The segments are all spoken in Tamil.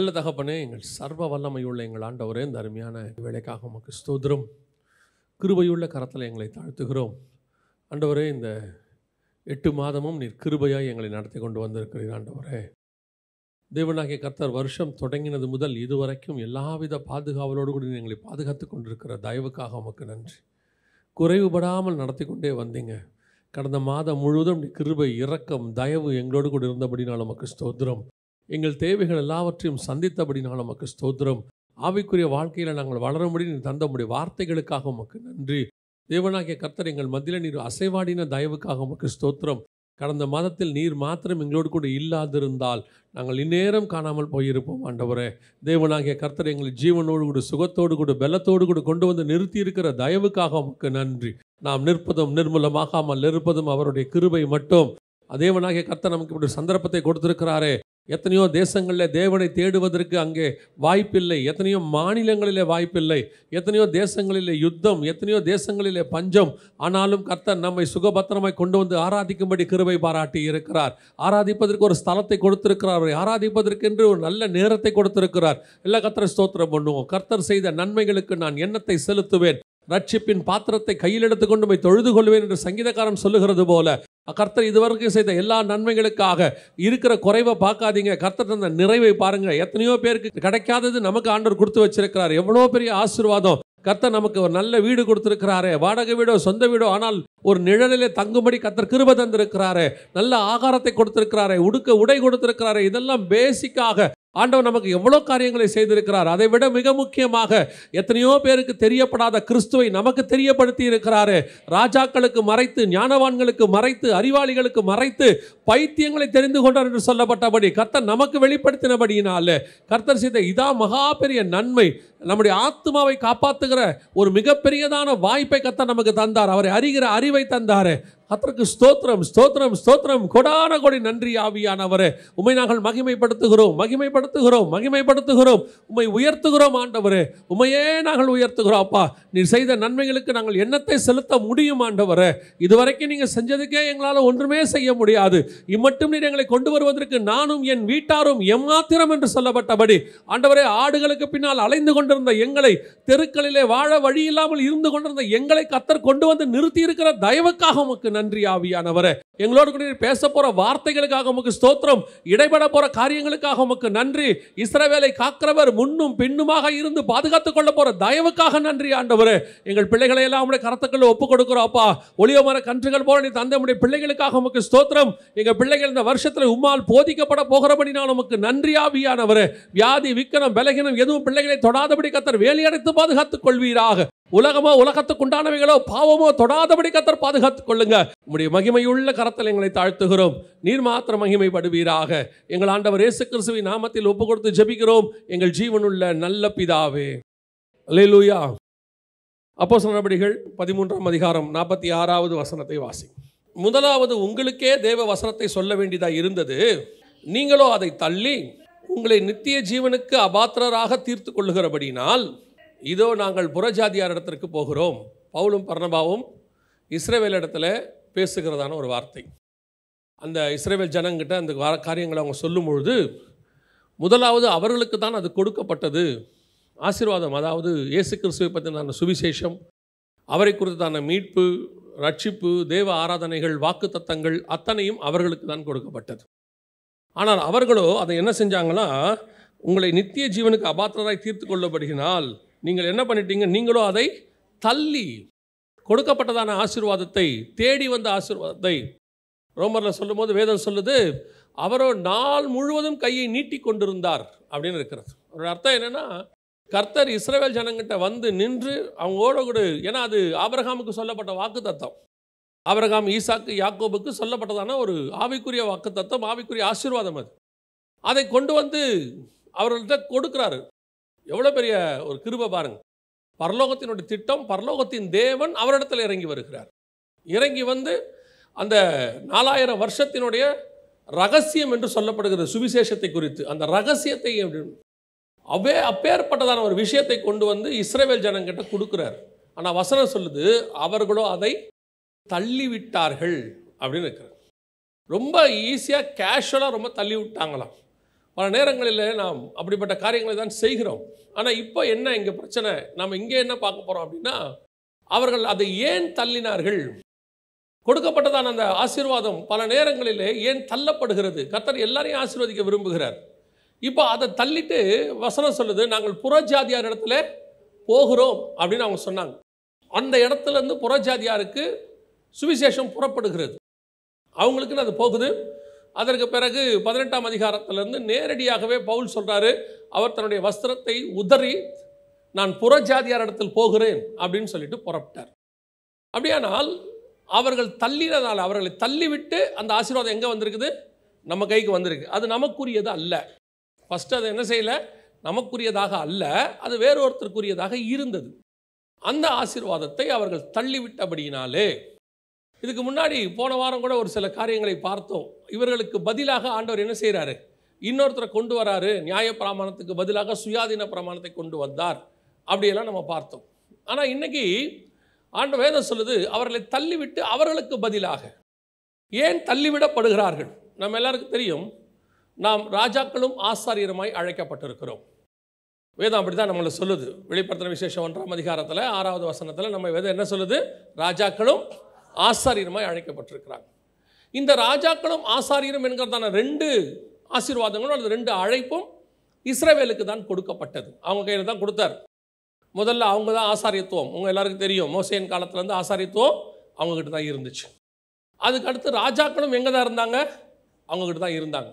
நல்ல தகப்பனே எங்கள் சர்வ வல்லமையுள்ள எங்கள் ஆண்டவரே இந்த அருமையான வேலைக்காக உமக்கு ஸ்தோத்திரம் கிருபையுள்ள கரத்தில் எங்களை தாழ்த்துகிறோம் ஆண்டவரே இந்த எட்டு மாதமும் நீர் கிருபையாக எங்களை நடத்தி கொண்டு வந்திருக்கிறீர் ஆண்டவரே தேவனாகிய கர்த்தர் வருஷம் தொடங்கினது முதல் இதுவரைக்கும் எல்லாவித பாதுகாவலோடு கூட எங்களை பாதுகாத்து கொண்டிருக்கிற தயவுக்காக உமக்கு நன்றி குறைவுபடாமல் நடத்தி கொண்டே வந்தீங்க கடந்த மாதம் முழுவதும் கிருபை இரக்கம் தயவு எங்களோடு கூட இருந்தபடினால் உமக்கு ஸ்தோத்திரம் எங்கள் தேவைகள் எல்லாவற்றையும் சந்தித்தபடி நான் நமக்கு ஸ்தோத்திரம் ஆவிக்குரிய வாழ்க்கையில் நாங்கள் வளரும்படி தந்த தந்தமுடைய வார்த்தைகளுக்காக உமக்கு நன்றி தேவனாகிய கர்த்தர் எங்கள் மத்தியில் நீர் அசைவாடின தயவுக்காக உமக்கு ஸ்தோத்திரம் கடந்த மாதத்தில் நீர் மாத்திரம் எங்களோடு கூட இல்லாதிருந்தால் நாங்கள் இந்நேரம் காணாமல் போயிருப்போம் ஆண்டவரே தேவனாகிய கர்த்தர் எங்களை ஜீவனோடு கூட சுகத்தோடு கூட பெலத்தோடு கூட கொண்டு வந்து நிறுத்தி இருக்கிற தயவுக்காக உமக்கு நன்றி நாம் நிற்பதும் நிர்மூலமாகாமல் இருப்பதும் அவருடைய கிருபை மட்டும் தேவனாகிய கர்த்தர் நமக்கு இப்படி சந்தர்ப்பத்தை கொடுத்திருக்கிறாரே எத்தனையோ தேசங்களில் தேவனை தேடுவதற்கு அங்கே வாய்ப்பில்லை எத்தனையோ மாநிலங்களிலே வாய்ப்பில்லை எத்தனையோ தேசங்களிலே யுத்தம் எத்தனையோ தேசங்களிலே பஞ்சம் ஆனாலும் கர்த்தர் நம்மை சுகபத்திரமாய் கொண்டு வந்து ஆராதிக்கும்படி கிருவை பாராட்டி இருக்கிறார் ஆராதிப்பதற்கு ஒரு ஸ்தலத்தை கொடுத்திருக்கிறார் ஆராதிப்பதற்கென்று ஒரு நல்ல நேரத்தை கொடுத்திருக்கிறார் எல்லா கர்த்தரை ஸ்தோத்திரம் பண்ணுவோம் கர்த்தர் செய்த நன்மைகளுக்கு நான் எண்ணத்தை செலுத்துவேன் ரட்சிப்பின் பாத்திரத்தை கையில் எடுத்துக்கொண்டு போய் தொழுது கொள்வேன் என்று சங்கீதக்காரன் சொல்லுகிறது போல கர்த்தர் இதுவரைக்கும் செய்த எல்லா நன்மைகளுக்காக இருக்கிற குறைவை பார்க்காதீங்க கர்த்தர் தந்த நிறைவை பாருங்கள் எத்தனையோ பேருக்கு கிடைக்காதது நமக்கு ஆண்டவர் கொடுத்து வச்சிருக்கிறார் எவ்வளோ பெரிய ஆசீர்வாதம் கர்த்தர் நமக்கு ஒரு நல்ல வீடு கொடுத்துருக்கிறாரு வாடகை வீடோ சொந்த வீடோ ஆனால் ஒரு நிழலிலே தங்கும்படி கர்த்தர் கிருப தந்திருக்கிறாரு நல்ல ஆகாரத்தை கொடுத்திருக்கிறாரு உடுக்க உடை கொடுத்திருக்கிறாரு இதெல்லாம் பேசிக்காக ஆண்டவர் நமக்கு எவ்வளோ காரியங்களை செய்திருக்கிறார் அதை விட மிக முக்கியமாக எத்தனையோ பேருக்கு தெரியப்படாத கிறிஸ்துவை நமக்கு தெரியப்படுத்தி இருக்கிறாரு ராஜாக்களுக்கு மறைத்து ஞானவான்களுக்கு மறைத்து அறிவாளிகளுக்கு மறைத்து பைத்தியங்களை தெரிந்து கொண்டார் என்று சொல்லப்பட்டபடி கர்த்தர் நமக்கு வெளிப்படுத்தினபடியினால் கர்த்தர் செய்த இதா மகா பெரிய நன்மை நம்முடைய ஆத்மாவை காப்பாற்றுகிற ஒரு மிகப்பெரியதான வாய்ப்பை கர்த்தர் நமக்கு தந்தார் அவரை அறிகிற அறிவை தந்தார் கத்தருக்கு ஸ்தோத்திரம் ஸ்தோத்திரம் ஸ்தோத்திரம் கொடான கொடி நன்றி ஆவியானவரே உமை நாங்கள் மகிமைப்படுத்துகிறோம் மகிமைப்படுத்துகிறோம் மகிமைப்படுத்துகிறோம் உமை உயர்த்துகிறோம் ஆண்டவரே உமையே நாங்கள் உயர்த்துகிறோம் அப்பா நீ செய்த நன்மைகளுக்கு நாங்கள் எண்ணத்தை செலுத்த முடியும் ஆண்டவரே இதுவரைக்கும் நீங்கள் செஞ்சதுக்கே எங்களால் ஒன்றுமே செய்ய முடியாது இம்மட்டும் நீர் எங்களை கொண்டு வருவதற்கு நானும் என் வீட்டாரும் எம்மாத்திரம் என்று சொல்லப்பட்டபடி ஆண்டவரே ஆடுகளுக்கு பின்னால் அலைந்து கொண்டிருந்த எங்களை தெருக்களிலே வாழ வழி இல்லாமல் இருந்து கொண்டிருந்த எங்களை கத்தர் கொண்டு வந்து நிறுத்தி இருக்கிற தயவுக்காக உமக்கு நன்றி ஆவியானவரே எங்களோடு கூட பேச போகிற வார்த்தைகளுக்காக உமக்கு ஸ்தோத்திரம் இடைபட போகிற காரியங்களுக்காக உமக்கு நன்றி இஸ்ரவேலை காக்கிறவர் முன்னும் பின்னுமாக இருந்து பாதுகாத்துக் கொள்ள போகிற தயவுக்காக நன்றி ஆண்டவர் எங்கள் பிள்ளைகளை எல்லாம் உடைய கரத்துக்குள்ள ஒப்பு கொடுக்குறோம் அப்பா ஒளிய மர கன்றுகள் போல நீ தந்தை உடைய பிள்ளைகளுக்காக உமக்கு ஸ்தோத்திரம் எங்கள் பிள்ளைகள் இந்த வருஷத்தில் உம்மால் போதிக்கப்பட போகிறபடி நான் உமக்கு நன்றி ஆவியானவர் வியாதி விக்கிரம் விலகினம் எதுவும் பிள்ளைகளை தொடாதபடி கத்தர் வேலையடைத்து பாதுகாத்துக் கொள்வீராக உலகமோ உலகத்துக்கு உண்டானவைகளோ பாவமோ தொடாதபடி கத்தர் பாதுகாத்துக் கொள்ளுங்க உங்களுடைய மகிமையுள்ள கரத்தில் எங்களை தாழ்த்துகிறோம் நீர் மாத்திர மகிமைப்படுவீராக எங்கள் ஆண்டவர் இயேசு கிறிஸ்துவின் நாமத்தில் ஒப்பு கொடுத்து ஜபிக்கிறோம் எங்கள் ஜீவனுள்ள நல்ல பிதாவே லூயா அப்போ நடபடிகள் பதிமூன்றாம் அதிகாரம் நாற்பத்தி ஆறாவது வசனத்தை வாசி முதலாவது உங்களுக்கே தேவ வசனத்தை சொல்ல வேண்டியதாக இருந்தது நீங்களோ அதை தள்ளி உங்களை நித்திய ஜீவனுக்கு அபாத்திரராக தீர்த்து கொள்ளுகிறபடினால் இதோ நாங்கள் புறஜாதியார் இடத்திற்கு போகிறோம் பவுலும் பர்ணபாவும் இஸ்ரேவேல் இடத்துல பேசுகிறதான ஒரு வார்த்தை அந்த இஸ்ரேவேல் ஜனங்கிட்ட அந்த காரியங்களை அவங்க சொல்லும் பொழுது முதலாவது அவர்களுக்கு தான் அது கொடுக்கப்பட்டது ஆசீர்வாதம் அதாவது இயேசு கிறிஸ்துவை பற்றினான சுவிசேஷம் அவரை குறித்ததான மீட்பு ரட்சிப்பு தேவ ஆராதனைகள் வாக்கு தத்தங்கள் அத்தனையும் அவர்களுக்கு தான் கொடுக்கப்பட்டது ஆனால் அவர்களோ அதை என்ன செஞ்சாங்கன்னா உங்களை நித்திய ஜீவனுக்கு அபாத்திரராய் தீர்த்து கொள்ளப்படுகினால் நீங்கள் என்ன பண்ணிட்டீங்க நீங்களும் அதை தள்ளி கொடுக்கப்பட்டதான ஆசீர்வாதத்தை தேடி வந்த ஆசீர்வாதத்தை ரோமரில் சொல்லும்போது வேதம் சொல்லுது அவரோ நாள் முழுவதும் கையை நீட்டி கொண்டிருந்தார் அப்படின்னு இருக்கிறது ஒரு அர்த்தம் என்னென்னா கர்த்தர் இஸ்ரேவேல் ஜனங்கிட்ட வந்து நின்று அவங்களோட கூட ஏன்னா அது ஆபரகாமுக்கு சொல்லப்பட்ட வாக்கு தத்தம் ஆபரகாம் ஈசாக்கு யாக்கோபுக்கு சொல்லப்பட்டதான ஒரு ஆவிக்குரிய வாக்கு தத்தம் ஆவிக்குரிய ஆசீர்வாதம் அது அதை கொண்டு வந்து அவர்கள்ட்ட கொடுக்குறாரு எவ்வளோ பெரிய ஒரு கிருப பாருங்க பரலோகத்தினுடைய திட்டம் பரலோகத்தின் தேவன் அவரிடத்தில் இறங்கி வருகிறார் இறங்கி வந்து அந்த நாலாயிரம் வருஷத்தினுடைய ரகசியம் என்று சொல்லப்படுகிற சுவிசேஷத்தை குறித்து அந்த ரகசியத்தை அவ்வே அப்பேற்பட்டதான ஒரு விஷயத்தை கொண்டு வந்து இஸ்ரேவேல் ஜனங்கிட்ட கொடுக்குறார் ஆனால் வசனம் சொல்லுது அவர்களோ அதை தள்ளிவிட்டார்கள் அப்படின்னு இருக்கிறார் ரொம்ப ஈஸியாக கேஷுவலாக ரொம்ப தள்ளி விட்டாங்களாம் பல நேரங்களில் நாம் அப்படிப்பட்ட காரியங்களை தான் செய்கிறோம் ஆனால் இப்போ என்ன இங்கே பிரச்சனை நாம் இங்கே என்ன பார்க்க போகிறோம் அப்படின்னா அவர்கள் அதை ஏன் தள்ளினார்கள் கொடுக்கப்பட்டதான அந்த ஆசீர்வாதம் பல நேரங்களிலே ஏன் தள்ளப்படுகிறது கத்தர் எல்லாரையும் ஆசீர்வதிக்க விரும்புகிறார் இப்போ அதை தள்ளிட்டு வசனம் சொல்லுது நாங்கள் புறஜாதியார் இடத்துல போகிறோம் அப்படின்னு அவங்க சொன்னாங்க அந்த இடத்துலேருந்து புறஜாதியாருக்கு சுவிசேஷம் புறப்படுகிறது அவங்களுக்குன்னு அது போகுது அதற்கு பிறகு பதினெட்டாம் அதிகாரத்திலிருந்து நேரடியாகவே பவுல் சொல்கிறாரு அவர் தன்னுடைய வஸ்திரத்தை உதறி நான் புறஜாதியார் இடத்தில் போகிறேன் அப்படின்னு சொல்லிட்டு புறப்பட்டார் அப்படியானால் அவர்கள் தள்ளினதால் அவர்களை தள்ளிவிட்டு அந்த ஆசீர்வாதம் எங்கே வந்திருக்குது நம்ம கைக்கு வந்திருக்கு அது நமக்குரியது அல்ல ஃபஸ்ட்டு அதை என்ன செய்யலை நமக்குரியதாக அல்ல அது வேறொருத்தருக்குரியதாக இருந்தது அந்த ஆசிர்வாதத்தை அவர்கள் தள்ளிவிட்டபடியினாலே இதுக்கு முன்னாடி போன வாரம் கூட ஒரு சில காரியங்களை பார்த்தோம் இவர்களுக்கு பதிலாக ஆண்டவர் என்ன செய்கிறாரு இன்னொருத்தரை கொண்டு வராரு நியாய பிரமாணத்துக்கு பதிலாக சுயாதீன பிரமாணத்தை கொண்டு வந்தார் அப்படியெல்லாம் நம்ம பார்த்தோம் ஆனால் இன்றைக்கி ஆண்டு வேதம் சொல்லுது அவர்களை தள்ளிவிட்டு அவர்களுக்கு பதிலாக ஏன் தள்ளிவிடப்படுகிறார்கள் நம்ம எல்லாருக்கும் தெரியும் நாம் ராஜாக்களும் ஆசாரியருமாய் அழைக்கப்பட்டிருக்கிறோம் வேதம் அப்படி தான் நம்மளை சொல்லுது வெளிப்படுத்தின விசேஷம் ஒன்றாம் அதிகாரத்தில் ஆறாவது வசனத்தில் நம்ம வேதம் என்ன சொல்லுது ராஜாக்களும் ஆசாரியருமாய் அழைக்கப்பட்டிருக்கிறாங்க இந்த ராஜாக்களும் ஆசாரியரும் என்கிறதான ரெண்டு ஆசீர்வாதங்களும் அல்லது ரெண்டு அழைப்பும் இஸ்ரேவேலுக்கு தான் கொடுக்கப்பட்டது அவங்க கையில் தான் கொடுத்தார் முதல்ல அவங்க தான் ஆசாரியத்துவம் உங்கள் எல்லாருக்கும் தெரியும் மோசையின் காலத்துலேருந்து ஆசாரியத்துவம் அவங்கக்கிட்ட தான் இருந்துச்சு அதுக்கு அடுத்து ராஜாக்களும் எங்கே தான் இருந்தாங்க அவங்கக்கிட்ட தான் இருந்தாங்க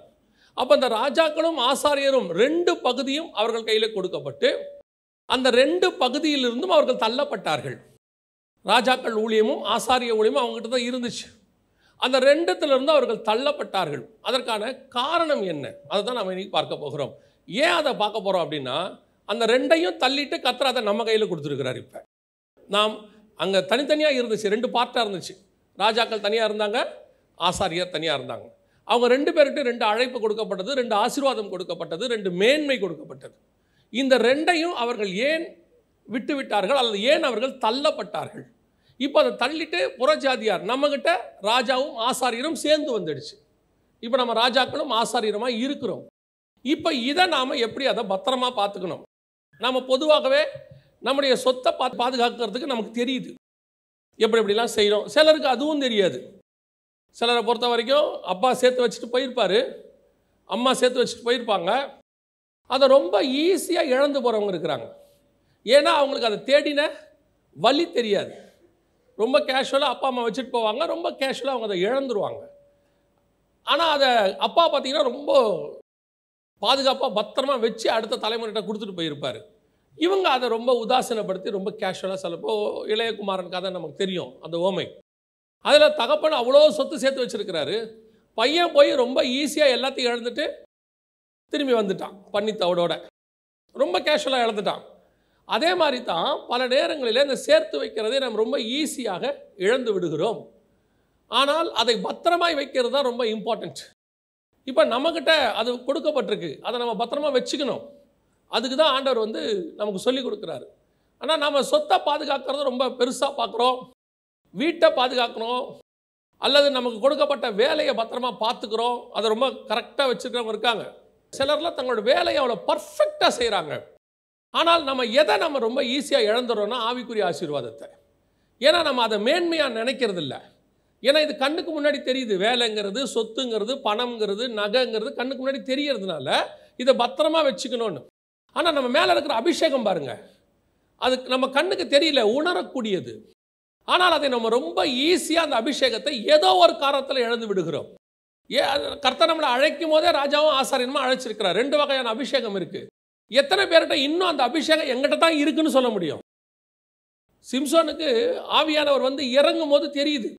அப்போ அந்த ராஜாக்களும் ஆசாரியரும் ரெண்டு பகுதியும் அவர்கள் கையில் கொடுக்கப்பட்டு அந்த ரெண்டு பகுதியிலிருந்தும் அவர்கள் தள்ளப்பட்டார்கள் ராஜாக்கள் ஊழியமும் ஆசாரிய ஊழியமும் அவங்ககிட்ட தான் இருந்துச்சு அந்த ரெண்டுத்திலிருந்து அவர்கள் தள்ளப்பட்டார்கள் அதற்கான காரணம் என்ன அதை தான் நம்ம இன்றைக்கி பார்க்க போகிறோம் ஏன் அதை பார்க்க போகிறோம் அப்படின்னா அந்த ரெண்டையும் தள்ளிட்டு கத்திர அதை நம்ம கையில் கொடுத்துருக்கிறார் இப்போ நாம் அங்கே தனித்தனியாக இருந்துச்சு ரெண்டு பார்ட்டாக இருந்துச்சு ராஜாக்கள் தனியாக இருந்தாங்க ஆசாரியார் தனியாக இருந்தாங்க அவங்க ரெண்டு பேர்கிட்ட ரெண்டு அழைப்பு கொடுக்கப்பட்டது ரெண்டு ஆசீர்வாதம் கொடுக்கப்பட்டது ரெண்டு மேன்மை கொடுக்கப்பட்டது இந்த ரெண்டையும் அவர்கள் ஏன் விட்டுவிட்டார்கள் அல்லது ஏன் அவர்கள் தள்ளப்பட்டார்கள் இப்போ அதை தள்ளிட்டு புறஜாதியார் நம்மக்கிட்ட ராஜாவும் ஆசாரியரும் சேர்ந்து வந்துடுச்சு இப்போ நம்ம ராஜாக்களும் ஆசாரியருமாக இருக்கிறோம் இப்போ இதை நாம் எப்படி அதை பத்திரமா பார்த்துக்கணும் நம்ம பொதுவாகவே நம்முடைய சொத்தை பா பாதுகாக்கிறதுக்கு நமக்கு தெரியுது எப்படி எப்படிலாம் செய்கிறோம் சிலருக்கு அதுவும் தெரியாது சிலரை பொறுத்த வரைக்கும் அப்பா சேர்த்து வச்சுட்டு போயிருப்பார் அம்மா சேர்த்து வச்சுட்டு போயிருப்பாங்க அதை ரொம்ப ஈஸியாக இழந்து போகிறவங்க இருக்கிறாங்க ஏன்னா அவங்களுக்கு அதை தேடின வழி தெரியாது ரொம்ப கேஷுவலாக அப்பா அம்மா வச்சுட்டு போவாங்க ரொம்ப கேஷுவலாக அவங்க அதை இழந்துருவாங்க ஆனால் அதை அப்பா பார்த்திங்கன்னா ரொம்ப பாதுகாப்பாக பத்திரமா வச்சு அடுத்த தலைமுறைகிட்ட கொடுத்துட்டு போயிருப்பார் இவங்க அதை ரொம்ப உதாசீனப்படுத்தி ரொம்ப கேஷுவலாக செலப்போ இளையகுமாரன் கதை நமக்கு தெரியும் அந்த ஓமை அதில் தகப்பன் அவ்வளோ சொத்து சேர்த்து வச்சுருக்கிறாரு பையன் போய் ரொம்ப ஈஸியாக எல்லாத்தையும் இழந்துட்டு திரும்பி வந்துட்டான் பன்னித்தவடோட ரொம்ப கேஷுவலாக இழந்துட்டான் அதே மாதிரி தான் பல நேரங்களில் இந்த சேர்த்து வைக்கிறதை நம்ம ரொம்ப ஈஸியாக இழந்து விடுகிறோம் ஆனால் அதை பத்திரமாய் வைக்கிறது தான் ரொம்ப இம்பார்ட்டண்ட் இப்போ நம்மக்கிட்ட அது கொடுக்கப்பட்டிருக்கு அதை நம்ம பத்திரமா வச்சுக்கணும் அதுக்கு தான் ஆண்டவர் வந்து நமக்கு சொல்லி கொடுக்குறாரு ஆனால் நம்ம சொத்தை பாதுகாக்கிறது ரொம்ப பெருசாக பார்க்குறோம் வீட்டை பாதுகாக்கணும் அல்லது நமக்கு கொடுக்கப்பட்ட வேலையை பத்திரமா பார்த்துக்கிறோம் அதை ரொம்ப கரெக்டாக வச்சுருக்கிறவங்க இருக்காங்க சிலர்லாம் தங்களோட வேலையை அவ்வளோ பர்ஃபெக்டாக செய்கிறாங்க ஆனால் நம்ம எதை நம்ம ரொம்ப ஈஸியாக இழந்துடுறோன்னா ஆவிக்குரிய ஆசீர்வாதத்தை ஏன்னா நம்ம அதை மேன்மையாக நினைக்கிறது இல்லை ஏன்னா இது கண்ணுக்கு முன்னாடி தெரியுது வேலைங்கிறது சொத்துங்கிறது பணம்ங்கிறது நகைங்கிறது கண்ணுக்கு முன்னாடி தெரியறதுனால இதை பத்திரமா வச்சுக்கணும்னு ஆனால் நம்ம மேலே இருக்கிற அபிஷேகம் பாருங்க அது நம்ம கண்ணுக்கு தெரியல உணரக்கூடியது ஆனால் அதை நம்ம ரொம்ப ஈஸியாக அந்த அபிஷேகத்தை ஏதோ ஒரு காரணத்தில் இழந்து விடுகிறோம் ஏ கர்த்தர் நம்மளை அழைக்கும் போதே ராஜாவும் ஆசாரியனுமா அழைச்சிருக்கிறார் ரெண்டு வகையான அபிஷேகம் இருக்குது எத்தனை பேர்கிட்ட இன்னும் அந்த அபிஷேகம் எங்கிட்ட தான் இருக்குன்னு சொல்ல முடியும் சிம்சோனுக்கு ஆவியானவர் வந்து இறங்கும் போது தெரியுது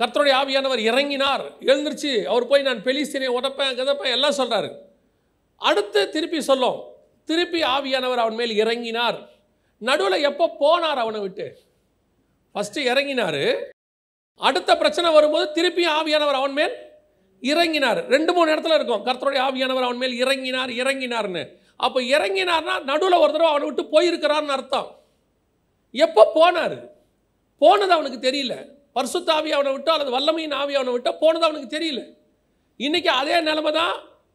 கர்த்தருடைய ஆவியானவர் இறங்கினார் எழுந்திருச்சு அவர் போய் நான் பெலிஸ்தீனை உடப்பேன் கதப்பேன் எல்லாம் சொல்கிறாரு அடுத்து திருப்பி சொல்லும் திருப்பி ஆவியானவர் அவன் மேல் இறங்கினார் நடுவில் எப்போ போனார் அவனை விட்டு ஃபஸ்ட்டு இறங்கினார் அடுத்த பிரச்சனை வரும்போது திருப்பி ஆவியானவர் அவன் மேல் இறங்கினார் ரெண்டு மூணு இடத்துல இருக்கும் கர்த்தருடைய ஆவியானவர் அவன் மேல் இறங்கினார் இறங்கினார்னு அப்போ இறங்கினார்னா நடுவில் ஒரு தடவை அவனை விட்டு போயிருக்கிறான்னு அர்த்தம் எப்போ போனார் போனது அவனுக்கு தெரியல பர்சுத்தாவி அவனை விட்டோ அல்லது வல்லமையின் ஆவி அவனை விட்டோ போனது அவனுக்கு தெரியல இன்றைக்கி அதே நிலைமை தான்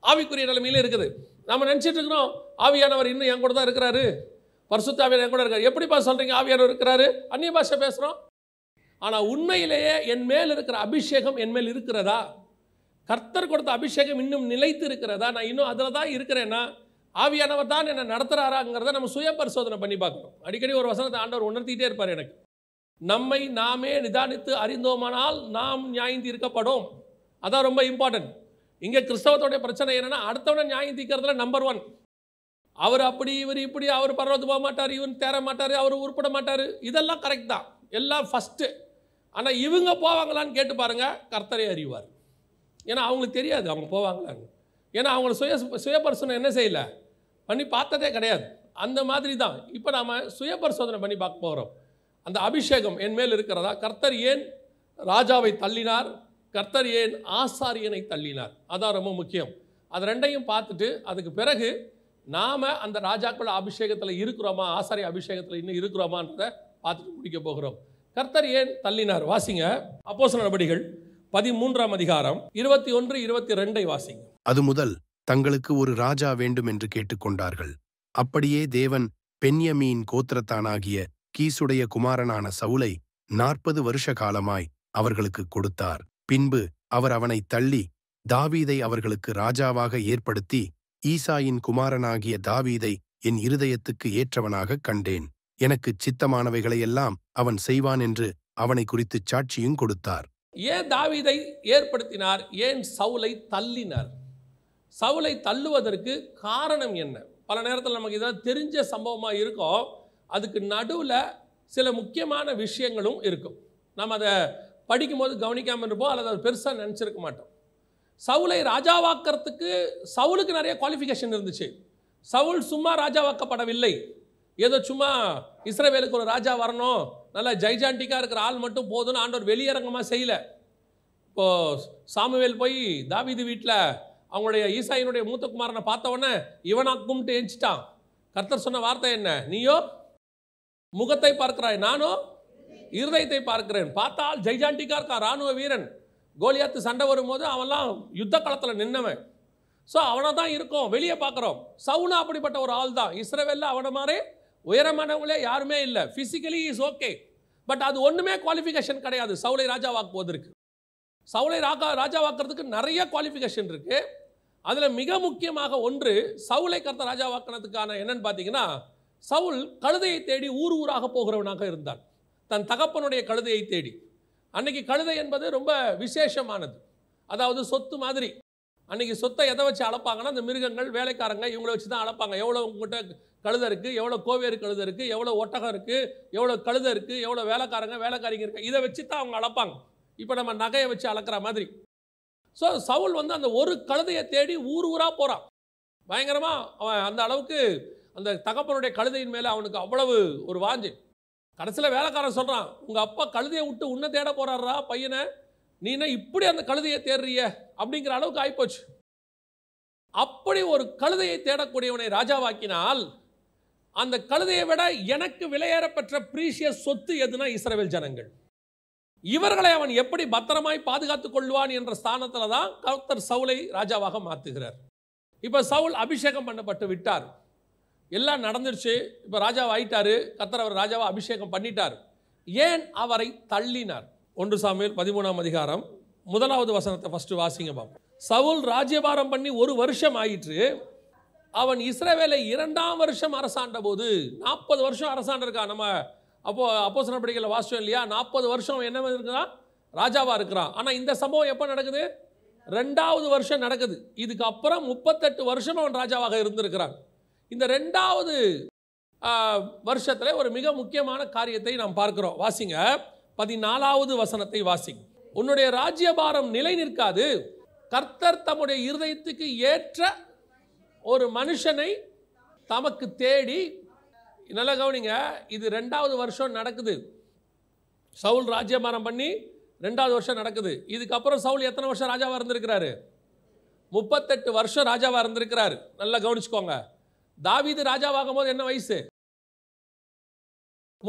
ஆவிக்குரிய நிலைமையில் இருக்குது நம்ம நினச்சிட்டு இருக்கிறோம் ஆவியானவர் இன்னும் என் கூட தான் இருக்கிறாரு பரிசுத்தாவியார் என் கூட இருக்கார் எப்படிப்பா சொல்கிறீங்க ஆவியானவர் இருக்கிறாரு அந்நிய பாஷை பேசுகிறோம் ஆனால் உண்மையிலேயே என் மேல் இருக்கிற அபிஷேகம் என் மேல் இருக்கிறதா கர்த்தர் கொடுத்த அபிஷேகம் இன்னும் நிலைத்து இருக்கிறதா நான் இன்னும் அதில் தான் இருக்கிறேன்னா ஆவியானவர் தான் என்னை நடத்துகிறாராங்கிறத நம்ம சுய பரிசோதனை பண்ணி பார்க்கணும் அடிக்கடி ஒரு வசனத்தை ஆண்டவர் உணர்த்திக்கிட்டே இருப்பார் எனக்கு நம்மை நாமே நிதானித்து அறிந்தோமானால் நாம் நியாயம் தீர்க்கப்படும் அதான் ரொம்ப இம்பார்ட்டன்ட் இங்கே கிறிஸ்தவத்தோடைய பிரச்சனை என்னென்னா அடுத்தவனை நியாயம் தீர்க்கறதுல நம்பர் ஒன் அவர் அப்படி இவர் இப்படி அவர் பரவத்து போக மாட்டார் இவன் தேர மாட்டார் அவர் உருப்பட மாட்டார் இதெல்லாம் கரெக்ட் தான் எல்லாம் ஃபஸ்ட்டு ஆனால் இவங்க போவாங்களான்னு கேட்டு பாருங்கள் கர்த்தரை அறிவார் ஏன்னா அவங்களுக்கு தெரியாது அவங்க போவாங்களான்னு ஏன்னா அவங்கள சுய சுய என்ன செய்யலை பண்ணி பார்த்ததே கிடையாது அந்த மாதிரி தான் இப்போ நாம் சுய பரிசோதனை பண்ணி பார்க்க போகிறோம் அந்த அபிஷேகம் என் மேல் இருக்கிறதா கர்த்தர் ஏன் ராஜாவை தள்ளினார் கர்த்தர் ஏன் ஆசாரியனை தள்ளினார் அதான் ரொம்ப முக்கியம் அது ரெண்டையும் பார்த்துட்டு அதுக்கு பிறகு நாம் அந்த ராஜாக்கள் அபிஷேகத்தில் இருக்கிறோமா ஆசாரிய அபிஷேகத்தில் இன்னும் இருக்கிறோமான்றத பார்த்துட்டு முடிக்க போகிறோம் கர்த்தர் ஏன் தள்ளினார் வாசிங்க அப்போச நடபடிகள் பதிமூன்றாம் அதிகாரம் இருபத்தி ஒன்று இருபத்தி ரெண்டை வாசிங்க அது முதல் தங்களுக்கு ஒரு ராஜா வேண்டும் என்று கேட்டுக்கொண்டார்கள் அப்படியே தேவன் பெண்யமீன் கோத்திரத்தானாகிய கீசுடைய குமாரனான சவுலை நாற்பது வருஷ காலமாய் அவர்களுக்கு கொடுத்தார் பின்பு அவர் அவனை தள்ளி தாவீதை அவர்களுக்கு ராஜாவாக ஏற்படுத்தி ஈசாயின் குமாரனாகிய தாவீதை என் இருதயத்துக்கு ஏற்றவனாகக் கண்டேன் எனக்குச் சித்தமானவைகளையெல்லாம் அவன் செய்வான் என்று அவனை குறித்துச் சாட்சியும் கொடுத்தார் ஏன் தாவீதை ஏற்படுத்தினார் ஏன் சவுலை தள்ளினார் சவுலை தள்ளுவதற்கு காரணம் என்ன பல நேரத்தில் நமக்கு இதெல்லாம் தெரிஞ்ச சம்பவமாக இருக்கும் அதுக்கு நடுவில் சில முக்கியமான விஷயங்களும் இருக்கும் நம்ம அதை படிக்கும்போது கவனிக்காமல் இருப்போம் அல்லது அதை பெருசாக நினச்சிருக்க மாட்டோம் சவுலை ராஜாவாக்கிறதுக்கு சவுலுக்கு நிறைய குவாலிஃபிகேஷன் இருந்துச்சு சவுல் சும்மா ராஜாவாக்கப்படவில்லை ஏதோ சும்மா இஸ்ரேவேலுக்கு ஒரு ராஜா வரணும் நல்லா ஜைஜாண்டிக்காக இருக்கிற ஆள் மட்டும் போதும்னு ஆண்டவர் வெளியரங்கமாக செய்யலை இப்போது சாமுவேல் போய் தாவிது வீட்டில் அவங்களுடைய ஈசாயினுடைய மூத்த குமாரனை பார்த்தவொடனே கும்பிட்டு எஞ்சிட்டான் கர்த்தர் சொன்ன வார்த்தை என்ன நீயோ முகத்தை பார்க்கிறாய் நானோ இருதயத்தை பார்க்கிறேன் பார்த்தால் ஜெய்ஜாண்டிக்கா இருக்கான் ராணுவ வீரன் கோலியாத்து சண்டை வரும்போது அவன்லாம் யுத்த காலத்தில் நின்னவன் ஸோ அவனை தான் இருக்கும் வெளியே பார்க்குறோம் சவுனா அப்படிப்பட்ட ஒரு ஆள் தான் இஸ்ரேவேலில் அவனை மாதிரி உயரமானவங்களே யாருமே இல்லை ஃபிசிக்கலி இஸ் ஓகே பட் அது ஒன்றுமே குவாலிஃபிகேஷன் கிடையாது சவுளை வாக்கு போவதற்கு சவுலை ராஜா ராஜாவாக்குறதுக்கு நிறைய குவாலிஃபிகேஷன் இருக்குது அதில் மிக முக்கியமாக ஒன்று சவுலை கருத்த ராஜாவாக்கினதுக்கான என்னன்னு பார்த்தீங்கன்னா சவுல் கழுதையை தேடி ஊர் ஊராக போகிறவனாக இருந்தான் தன் தகப்பனுடைய கழுதையை தேடி அன்னைக்கு கழுதை என்பது ரொம்ப விசேஷமானது அதாவது சொத்து மாதிரி அன்னைக்கு சொத்தை எதை வச்சு அளப்பாங்கன்னா அந்த மிருகங்கள் வேலைக்காரங்க இவங்களை வச்சு தான் அளப்பாங்க எவ்வளோ உங்கள்கிட்ட கழுதை இருக்குது எவ்வளோ கோவேறு கழுதை இருக்குது எவ்வளோ ஒட்டகம் இருக்குது எவ்வளோ கழுதை இருக்குது எவ்வளோ வேலைக்காரங்க வேலைக்காரிங்க இருக்குது இதை வச்சு தான் அவங்க அளப்பாங்க இப்போ நம்ம நகையை வச்சு அளக்கிற மாதிரி ஸோ சவுல் வந்து அந்த ஒரு கழுதையை தேடி ஊர் ஊராக போகிறான் பயங்கரமாக அவன் அந்த அளவுக்கு அந்த தகப்பனுடைய கழுதையின் மேலே அவனுக்கு அவ்வளவு ஒரு வாஞ்சு கடைசியில் வேலைக்காரன் சொல்கிறான் உங்கள் அப்பா கழுதையை விட்டு உன்னை தேட போகிறாரா பையனை நீ என்ன இப்படி அந்த கழுதையை தேடுறிய அப்படிங்கிற அளவுக்கு ஆகிப்போச்சு அப்படி ஒரு கழுதையை தேடக்கூடியவனை ராஜாவாக்கினால் அந்த கழுதையை விட எனக்கு விலையேற பெற்ற சொத்து எதுனா இஸ்ரேல் ஜனங்கள் இவர்களை அவன் எப்படி பத்திரமாய் பாதுகாத்துக் கொள்வான் என்ற ஸ்தானத்தில் தான் கர்த்தர் சவுலை ராஜாவாக மாற்றுகிறார் இப்போ சவுல் அபிஷேகம் பண்ணப்பட்டு விட்டார் எல்லாம் நடந்துருச்சு இப்போ ராஜாவை ஆயிட்டார் கர்த்தர் அவர் ராஜாவை அபிஷேகம் பண்ணிட்டார் ஏன் அவரை தள்ளினார் ஒன்று சாமியில் பதிமூணாம் அதிகாரம் முதலாவது வசனத்தை ஃபஸ்ட்டு வாசிங்க பாப்போம் சவுல் ராஜ்யபாரம் பண்ணி ஒரு வருஷம் ஆயிற்று அவன் இஸ்ரேவேலை இரண்டாம் வருஷம் அரசாண்ட போது நாற்பது வருஷம் அரசாண்டிருக்கான் நம்ம அப்போ அப்போ சொன்ன படிக்கல வாசம் இல்லையா நாற்பது வருஷம் என்ன இருக்கிறான் ராஜாவாக இருக்கிறான் ஆனால் இந்த சம்பவம் எப்போ நடக்குது ரெண்டாவது வருஷம் நடக்குது இதுக்கு அப்புறம் முப்பத்தெட்டு வருஷம் அவன் ராஜாவாக இருந்திருக்கிறான் இந்த ரெண்டாவது வருஷத்தில் ஒரு மிக முக்கியமான காரியத்தை நாம் பார்க்கிறோம் வாசிங்க பதினாலாவது வசனத்தை வாசிங்க உன்னுடைய ராஜ்யபாரம் நிலை நிற்காது கர்த்தர் தம்முடைய இருதயத்துக்கு ஏற்ற ஒரு மனுஷனை தமக்கு தேடி நல்லா கவனிங்க இது ரெண்டாவது வருஷம் நடக்குது சவுல் ராஜ்யமாரம் பண்ணி ரெண்டாவது வருஷம் நடக்குது இதுக்கப்புறம் சவுல் எத்தனை வருஷம் ராஜாவாக இருந்திருக்கிறாரு முப்பத்தெட்டு வருஷம் ராஜாவாக இருந்திருக்கிறாரு நல்லா கவனிச்சுக்கோங்க தாவீது ராஜாவாகும் போது என்ன வயசு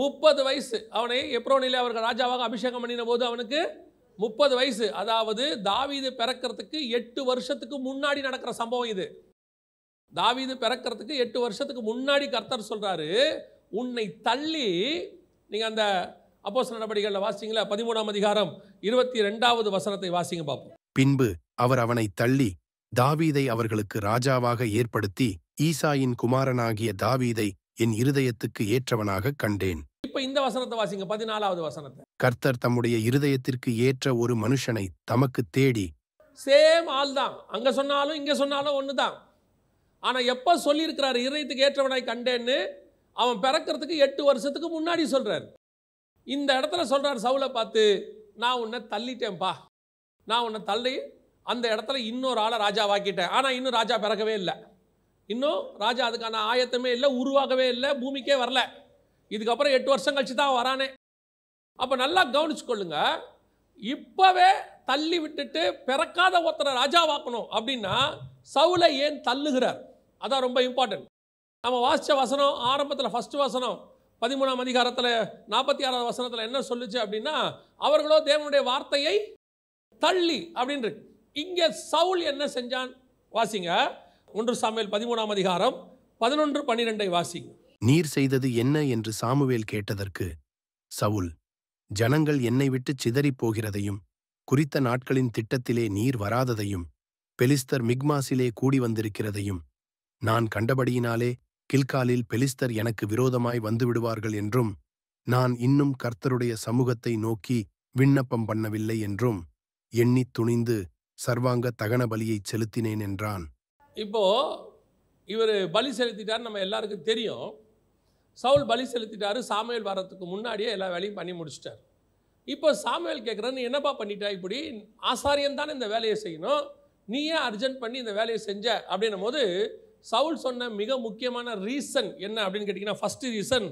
முப்பது வயசு அவனை எப்ரோனில் அவர்கள் ராஜாவாக அபிஷேகம் பண்ணின போது அவனுக்கு முப்பது வயசு அதாவது தாவீது பிறக்கிறதுக்கு எட்டு வருஷத்துக்கு முன்னாடி நடக்கிற சம்பவம் இது தாவீது பிறக்கிறதுக்கு எட்டு வருஷத்துக்கு முன்னாடி கர்த்தர் சொல்கிறாரு உன்னை தள்ளி நீங்கள் அந்த அப்போஸ் நடவடிக்கைகளில் வாசிங்களா பதிமூணாம் அதிகாரம் இருபத்தி ரெண்டாவது வசனத்தை வாசிங்க பார்ப்போம் பின்பு அவர் அவனை தள்ளி தாவீதை அவர்களுக்கு ராஜாவாக ஏற்படுத்தி ஈசாயின் குமாரனாகிய தாவீதை என் இருதயத்துக்கு ஏற்றவனாக கண்டேன் இப்ப இந்த வசனத்தை வாசிங்க பதினாலாவது வசனத்தை கர்த்தர் தம்முடைய இருதயத்திற்கு ஏற்ற ஒரு மனுஷனை தமக்கு தேடி சேம் ஆள் தான் அங்க சொன்னாலும் இங்க சொன்னாலும் ஒண்ணுதான் ஆனால் எப்போ சொல்லியிருக்கிறார் இருதயத்துக்கு ஏற்றவனாய் கண்டேன்னு அவன் பிறக்கிறதுக்கு எட்டு வருஷத்துக்கு முன்னாடி சொல்கிறார் இந்த இடத்துல சொல்கிறார் சவுளை பார்த்து நான் உன்னை தள்ளிட்டேன்ப்பா நான் உன்னை தள்ளி அந்த இடத்துல இன்னொரு ஆளை ராஜா வாக்கிட்டேன் ஆனால் இன்னும் ராஜா பிறக்கவே இல்லை இன்னும் ராஜா அதுக்கான ஆயத்தமே இல்லை உருவாகவே இல்லை பூமிக்கே வரல இதுக்கப்புறம் எட்டு வருஷம் கழிச்சு தான் வரானே அப்போ நல்லா கவனிச்சுக்கொள்ளுங்க இப்போவே தள்ளி விட்டுட்டு பிறக்காத ஒருத்தரை ராஜா வாக்கணும் அப்படின்னா சவுளை ஏன் தள்ளுகிறார் அதான் ரொம்ப இம்பார்ட்டன்ட் நம்ம வாசித்த வசனம் ஆரம்பத்தில் ஃபஸ்ட்டு வசனம் பதிமூணாம் அதிகாரத்தில் நாற்பத்தி ஆறாவது வசனத்தில் என்ன சொல்லுச்சு அப்படின்னா அவர்களோ தேவனுடைய வார்த்தையை தள்ளி அப்படின்றது இங்கே சவுல் என்ன செஞ்சான் வாசிங்க ஒன்று சாமியல் பதிமூணாம் அதிகாரம் பதினொன்று பன்னிரெண்டை வாசிங்க நீர் செய்தது என்ன என்று சாமுவேல் கேட்டதற்கு சவுல் ஜனங்கள் என்னை விட்டு சிதறி போகிறதையும் குறித்த நாட்களின் திட்டத்திலே நீர் வராததையும் பெலிஸ்தர் மிக்மாசிலே கூடி வந்திருக்கிறதையும் நான் கண்டபடியினாலே கில்காலில் பெலிஸ்தர் எனக்கு விரோதமாய் வந்துவிடுவார்கள் என்றும் நான் இன்னும் கர்த்தருடைய சமூகத்தை நோக்கி விண்ணப்பம் பண்ணவில்லை என்றும் எண்ணி துணிந்து சர்வாங்க தகன பலியை செலுத்தினேன் என்றான் இப்போ இவர் பலி செலுத்திட்டார் நம்ம எல்லாருக்கும் தெரியும் சவுல் பலி செலுத்திட்டாரு சாமியல் வர்றதுக்கு முன்னாடியே எல்லா வேலையும் பண்ணி முடிச்சிட்டார் இப்போ சாமியல் கேட்குறேன்னு என்னப்பா பண்ணிட்டா இப்படி ஆசாரியன் தானே இந்த வேலையை செய்யணும் நீயே அர்ஜென்ட் பண்ணி இந்த வேலையை செஞ்ச அப்படின்னும் போது சவுல் சொன்ன மிக முக்கியமான ரீசன் என்ன அப்படின்னு கேட்டிங்கன்னா ஃபஸ்ட்டு ரீசன்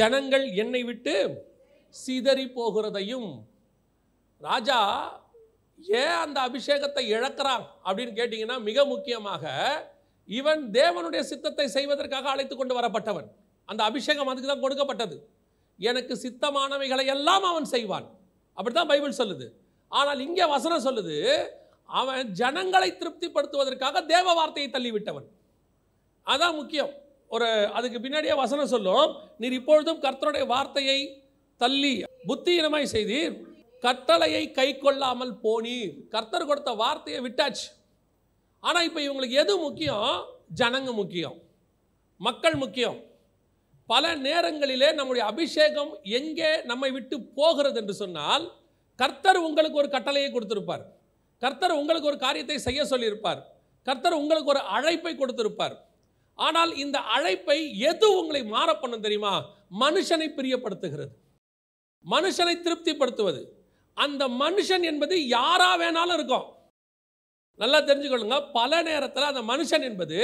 ஜனங்கள் என்னை விட்டு சிதறி போகிறதையும் ராஜா ஏன் அந்த அபிஷேகத்தை இழக்கிறான் அப்படின்னு கேட்டிங்கன்னா மிக முக்கியமாக இவன் தேவனுடைய சித்தத்தை செய்வதற்காக அழைத்து கொண்டு வரப்பட்டவன் அந்த அபிஷேகம் அதுக்கு தான் கொடுக்கப்பட்டது எனக்கு சித்தமானவைகளை எல்லாம் அவன் செய்வான் அப்படி தான் பைபிள் சொல்லுது ஆனால் இங்கே வசனம் சொல்லுது அவன் ஜனங்களை திருப்திப்படுத்துவதற்காக தேவ வார்த்தையை தள்ளிவிட்டவன் அதான் முக்கியம் ஒரு அதுக்கு பின்னாடியே வசனம் சொல்லும் நீர் இப்பொழுதும் கர்த்தருடைய வார்த்தையை தள்ளி புத்தியினமாய் செய்தீர் கட்டளையை கை கொள்ளாமல் போனீர் கர்த்தர் கொடுத்த வார்த்தையை விட்டாச்சு ஆனால் இப்போ இவங்களுக்கு எது முக்கியம் ஜனங்க முக்கியம் மக்கள் முக்கியம் பல நேரங்களிலே நம்முடைய அபிஷேகம் எங்கே நம்மை விட்டு போகிறது என்று சொன்னால் கர்த்தர் உங்களுக்கு ஒரு கட்டளையை கொடுத்திருப்பார் கர்த்தர் உங்களுக்கு ஒரு காரியத்தை செய்ய சொல்லியிருப்பார் கர்த்தர் உங்களுக்கு ஒரு அழைப்பை கொடுத்திருப்பார் ஆனால் இந்த அழைப்பை எது உங்களை மாற பண்ணும் தெரியுமா மனுஷனை பிரியப்படுத்துகிறது மனுஷனை திருப்திப்படுத்துவது அந்த மனுஷன் என்பது யாராக வேணாலும் இருக்கும் நல்லா தெரிஞ்சுக்கொள்ளுங்க பல நேரத்தில் அந்த மனுஷன் என்பது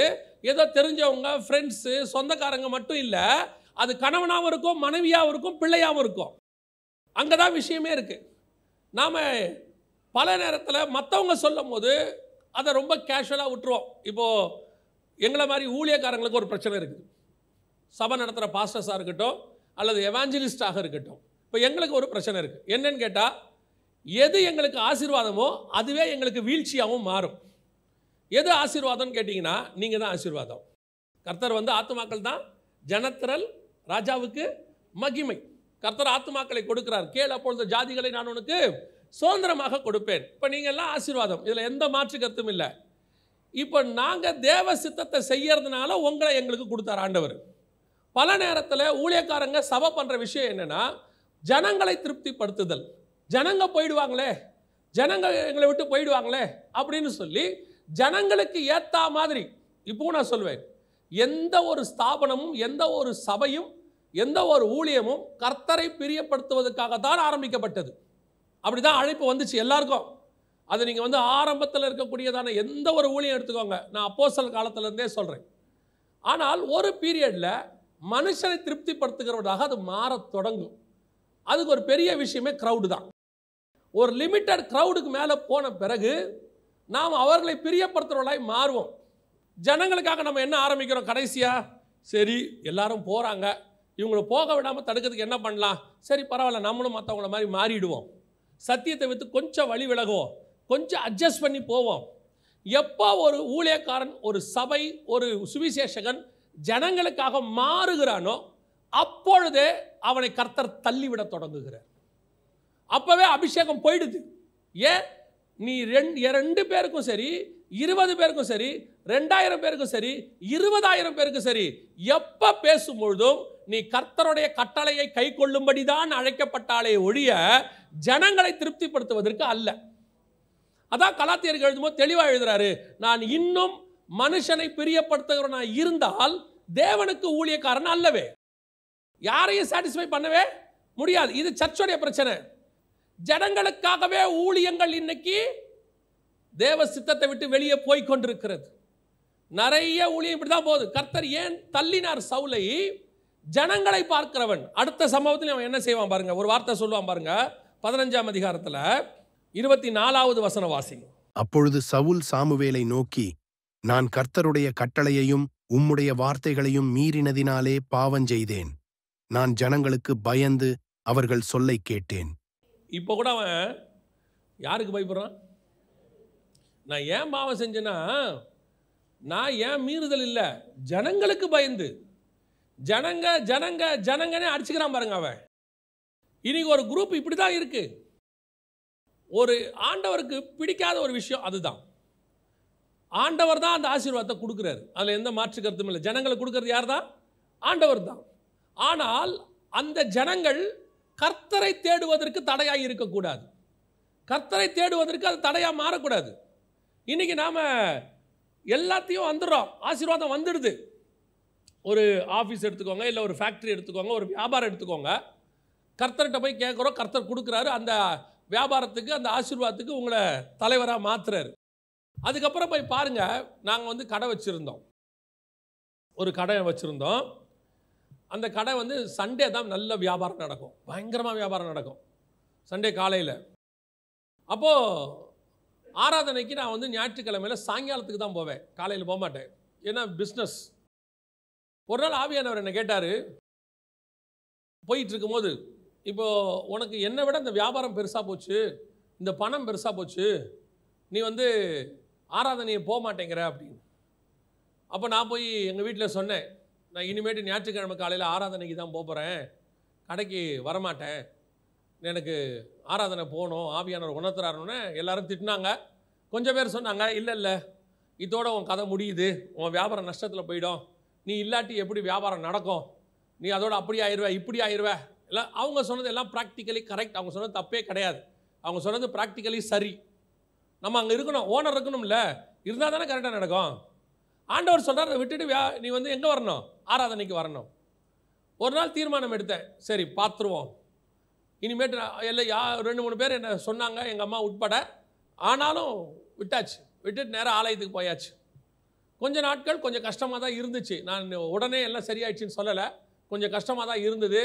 ஏதோ தெரிஞ்சவங்க ஃப்ரெண்ட்ஸு சொந்தக்காரங்க மட்டும் இல்லை அது கணவனாகவும் இருக்கும் மனைவியாகவும் இருக்கும் பிள்ளையாகவும் இருக்கும் அங்கே தான் விஷயமே இருக்குது நாம் பல நேரத்தில் மற்றவங்க சொல்லும் போது அதை ரொம்ப கேஷுவலாக விட்டுருவோம் இப்போது எங்களை மாதிரி ஊழியக்காரங்களுக்கு ஒரு பிரச்சனை இருக்குது சபை நடத்துகிற பாஸ்டர்ஸாக இருக்கட்டும் அல்லது எவாஞ்சலிஸ்டாக இருக்கட்டும் இப்போ எங்களுக்கு ஒரு பிரச்சனை இருக்குது என்னன்னு கேட்டால் எது எங்களுக்கு ஆசீர்வாதமோ அதுவே எங்களுக்கு வீழ்ச்சியாகவும் மாறும் எது ஆசீர்வாதம்னு கேட்டிங்கன்னா நீங்கள் தான் ஆசீர்வாதம் கர்த்தர் வந்து ஆத்துமாக்கள் தான் ஜனத்திரல் ராஜாவுக்கு மகிமை கர்த்தர் ஆத்துமாக்களை கொடுக்கிறார் கேள் அப்பொழுது ஜாதிகளை நான் உனக்கு சுதந்திரமாக கொடுப்பேன் இப்போ நீங்கள் எல்லாம் ஆசீர்வாதம் இதில் எந்த மாற்று கருத்தும் இல்லை இப்போ நாங்கள் தேவ சித்தத்தை செய்யறதுனால உங்களை எங்களுக்கு கொடுத்தார் ஆண்டவர் பல நேரத்தில் ஊழியக்காரங்க சபை பண்ணுற விஷயம் என்னென்னா ஜனங்களை திருப்திப்படுத்துதல் ஜனங்க போயிடுவாங்களே ஜனங்க எங்களை விட்டு போயிடுவாங்களே அப்படின்னு சொல்லி ஜனங்களுக்கு ஏற்றா மாதிரி இப்போவும் நான் சொல்வேன் எந்த ஒரு ஸ்தாபனமும் எந்த ஒரு சபையும் எந்த ஒரு ஊழியமும் கர்த்தரை பிரியப்படுத்துவதற்காக தான் ஆரம்பிக்கப்பட்டது அப்படி தான் அழைப்பு வந்துச்சு எல்லாருக்கும் அது நீங்கள் வந்து ஆரம்பத்தில் இருக்கக்கூடியதான எந்த ஒரு ஊழியம் எடுத்துக்கோங்க நான் அப்போசல் காலத்திலேருந்தே சொல்கிறேன் ஆனால் ஒரு பீரியடில் மனுஷனை திருப்திப்படுத்துகிறவர்களாக அது மாற தொடங்கும் அதுக்கு ஒரு பெரிய விஷயமே க்ரௌடு தான் ஒரு லிமிட்டட் க்ரௌடுக்கு மேலே போன பிறகு நாம் அவர்களை பிரியப்படுத்துகிறவர்களாய் மாறுவோம் ஜனங்களுக்காக நம்ம என்ன ஆரம்பிக்கிறோம் கடைசியாக சரி எல்லாரும் போகிறாங்க இவங்களை போக விடாமல் தடுக்கிறதுக்கு என்ன பண்ணலாம் சரி பரவாயில்ல நம்மளும் மற்றவங்கள மாதிரி மாறிடுவோம் சத்தியத்தை விற்று கொஞ்சம் வழி விலகுவோம் கொஞ்சம் அட்ஜஸ்ட் பண்ணி போவோம் எப்போ ஒரு ஊழியக்காரன் ஒரு சபை ஒரு சுவிசேஷகன் ஜனங்களுக்காக மாறுகிறானோ அப்பொழுதே அவனை கர்த்தர் தள்ளிவிட தொடங்குகிறார் அப்போவே அபிஷேகம் போயிடுது ஏன் நீ ரெண்டு ரெண்டு பேருக்கும் சரி இருபது பேருக்கும் சரி ரெண்டாயிரம் பேருக்கும் சரி இருபதாயிரம் பேருக்கும் சரி எப்போ பேசும்பொழுதும் நீ கர்த்தருடைய கட்டளையை கை கொள்ளும்படி தான் அழைக்கப்பட்டாலே ஒழிய ஜனங்களை திருப்திப்படுத்துவதற்கு அல்ல அதான் கலாத்தியர் எழுதும்போது தெளிவாக எழுதுறாரு நான் இன்னும் மனுஷனை பிரியப்படுத்துகிறவனா இருந்தால் தேவனுக்கு ஊழியக்காரன் அல்லவே யாரையும் சாட்டிஸ்ஃபை பண்ணவே முடியாது இது சர்ச்சுடைய பிரச்சனை ஜனங்களுக்காகவே ஊழியங்கள் இன்னைக்கு தேவ சித்தத்தை விட்டு வெளியே போய் கொண்டிருக்கிறது நிறைய ஊழியம் இப்படி தான் போகுது கர்த்தர் ஏன் தள்ளினார் சவுலை ஜனங்களை பார்க்கிறவன் அடுத்த சம்பவத்தில் அவன் என்ன செய்வான் பாருங்க ஒரு வார்த்தை சொல்லுவான் பாருங்க பதினஞ்சாம் அதிகாரத்தில் இருபத்தி நாலாவது வசன வாசிங்க அப்பொழுது சவுல் சாமுவேலை நோக்கி நான் கர்த்தருடைய கட்டளையையும் உம்முடைய வார்த்தைகளையும் மீறினதினாலே பாவஞ்செய்தேன் நான் ஜனங்களுக்கு பயந்து அவர்கள் சொல்லை கேட்டேன் இப்போ கூட அவன் யாருக்கு பயப்படுறான் நான் ஏன் பாவம் செஞ்சேன்னா நான் ஏன் மீறுதல் இல்லை ஜனங்களுக்கு பயந்து ஜனங்க ஜனங்க ஜனங்கனே அடிச்சுக்கிறான் பாருங்க அவன் இன்னைக்கு ஒரு குரூப் இப்படி தான் இருக்குது ஒரு ஆண்டவருக்கு பிடிக்காத ஒரு விஷயம் அதுதான் ஆண்டவர் தான் அந்த ஆசீர்வாதத்தை கொடுக்குறாரு அதில் எந்த மாற்று கருத்தும் இல்லை ஜனங்களை கொடுக்கறது யார் தான் ஆண்டவர் தான் ஆனால் அந்த ஜனங்கள் கர்த்தரை தேடுவதற்கு தடையாக இருக்கக்கூடாது கர்த்தரை தேடுவதற்கு அது தடையாக மாறக்கூடாது இன்றைக்கி நாம் எல்லாத்தையும் வந்துடுறோம் ஆசீர்வாதம் வந்துடுது ஒரு ஆஃபீஸ் எடுத்துக்கோங்க இல்லை ஒரு ஃபேக்ட்ரி எடுத்துக்கோங்க ஒரு வியாபாரம் எடுத்துக்கோங்க கர்த்தர்கிட்ட போய் கேட்குறோம் கர்த்தர் கொடுக்குறாரு அந்த வியாபாரத்துக்கு அந்த ஆசீர்வாதத்துக்கு உங்களை தலைவராக மாற்றுறாரு அதுக்கப்புறம் போய் பாருங்கள் நாங்கள் வந்து கடை வச்சுருந்தோம் ஒரு கடை வச்சுருந்தோம் அந்த கடை வந்து சண்டே தான் நல்ல வியாபாரம் நடக்கும் பயங்கரமாக வியாபாரம் நடக்கும் சண்டே காலையில் அப்போது ஆராதனைக்கு நான் வந்து ஞாயிற்றுக்கிழமையில் சாயங்காலத்துக்கு தான் போவேன் காலையில் போக மாட்டேன் ஏன்னா பிஸ்னஸ் ஒரு நாள் ஆவியானவர் என்னை கேட்டார் போயிட்டு இருக்கும்போது இப்போது உனக்கு என்னை விட இந்த வியாபாரம் பெருசாக போச்சு இந்த பணம் பெருசாக போச்சு நீ வந்து ஆராதனையை போக மாட்டேங்கிற அப்படின்னு அப்போ நான் போய் எங்கள் வீட்டில் சொன்னேன் நான் இனிமேட்டு ஞாயிற்றுக்கிழமை காலையில் ஆராதனைக்கு தான் போகிறேன் கடைக்கு வரமாட்டேன் எனக்கு ஆராதனை போகணும் ஆவியானவர் உணர்த்துறாருன்னு எல்லோரும் திட்டினாங்க கொஞ்சம் பேர் சொன்னாங்க இல்லை இல்லை இதோட உன் கதை முடியுது உன் வியாபாரம் நஷ்டத்தில் போயிடும் நீ இல்லாட்டி எப்படி வியாபாரம் நடக்கும் நீ அதோட அப்படி ஆயிடுவே இப்படி ஆயிடுவே இல்லை அவங்க சொன்னது எல்லாம் ப்ராக்டிக்கலி கரெக்ட் அவங்க சொன்னது தப்பே கிடையாது அவங்க சொன்னது ப்ராக்டிக்கலி சரி நம்ம அங்கே இருக்கணும் ஓனர் இருக்கணும்ல இருந்தால் தானே கரெக்டாக நடக்கும் ஆண்டவர் சொல்கிறார் விட்டுட்டு வியா நீ வந்து எங்கே வரணும் ஆராதனைக்கு வரணும் ஒரு நாள் தீர்மானம் எடுத்தேன் சரி பார்த்துருவோம் இனிமேட்டு இல்லை யா ரெண்டு மூணு பேர் என்ன சொன்னாங்க எங்கள் அம்மா உட்பட ஆனாலும் விட்டாச்சு விட்டுட்டு நேராக ஆலயத்துக்கு போயாச்சு கொஞ்ச நாட்கள் கொஞ்சம் கஷ்டமாக தான் இருந்துச்சு நான் உடனே எல்லாம் சரியாயிடுச்சின்னு சொல்லலை கொஞ்சம் கஷ்டமாக தான் இருந்தது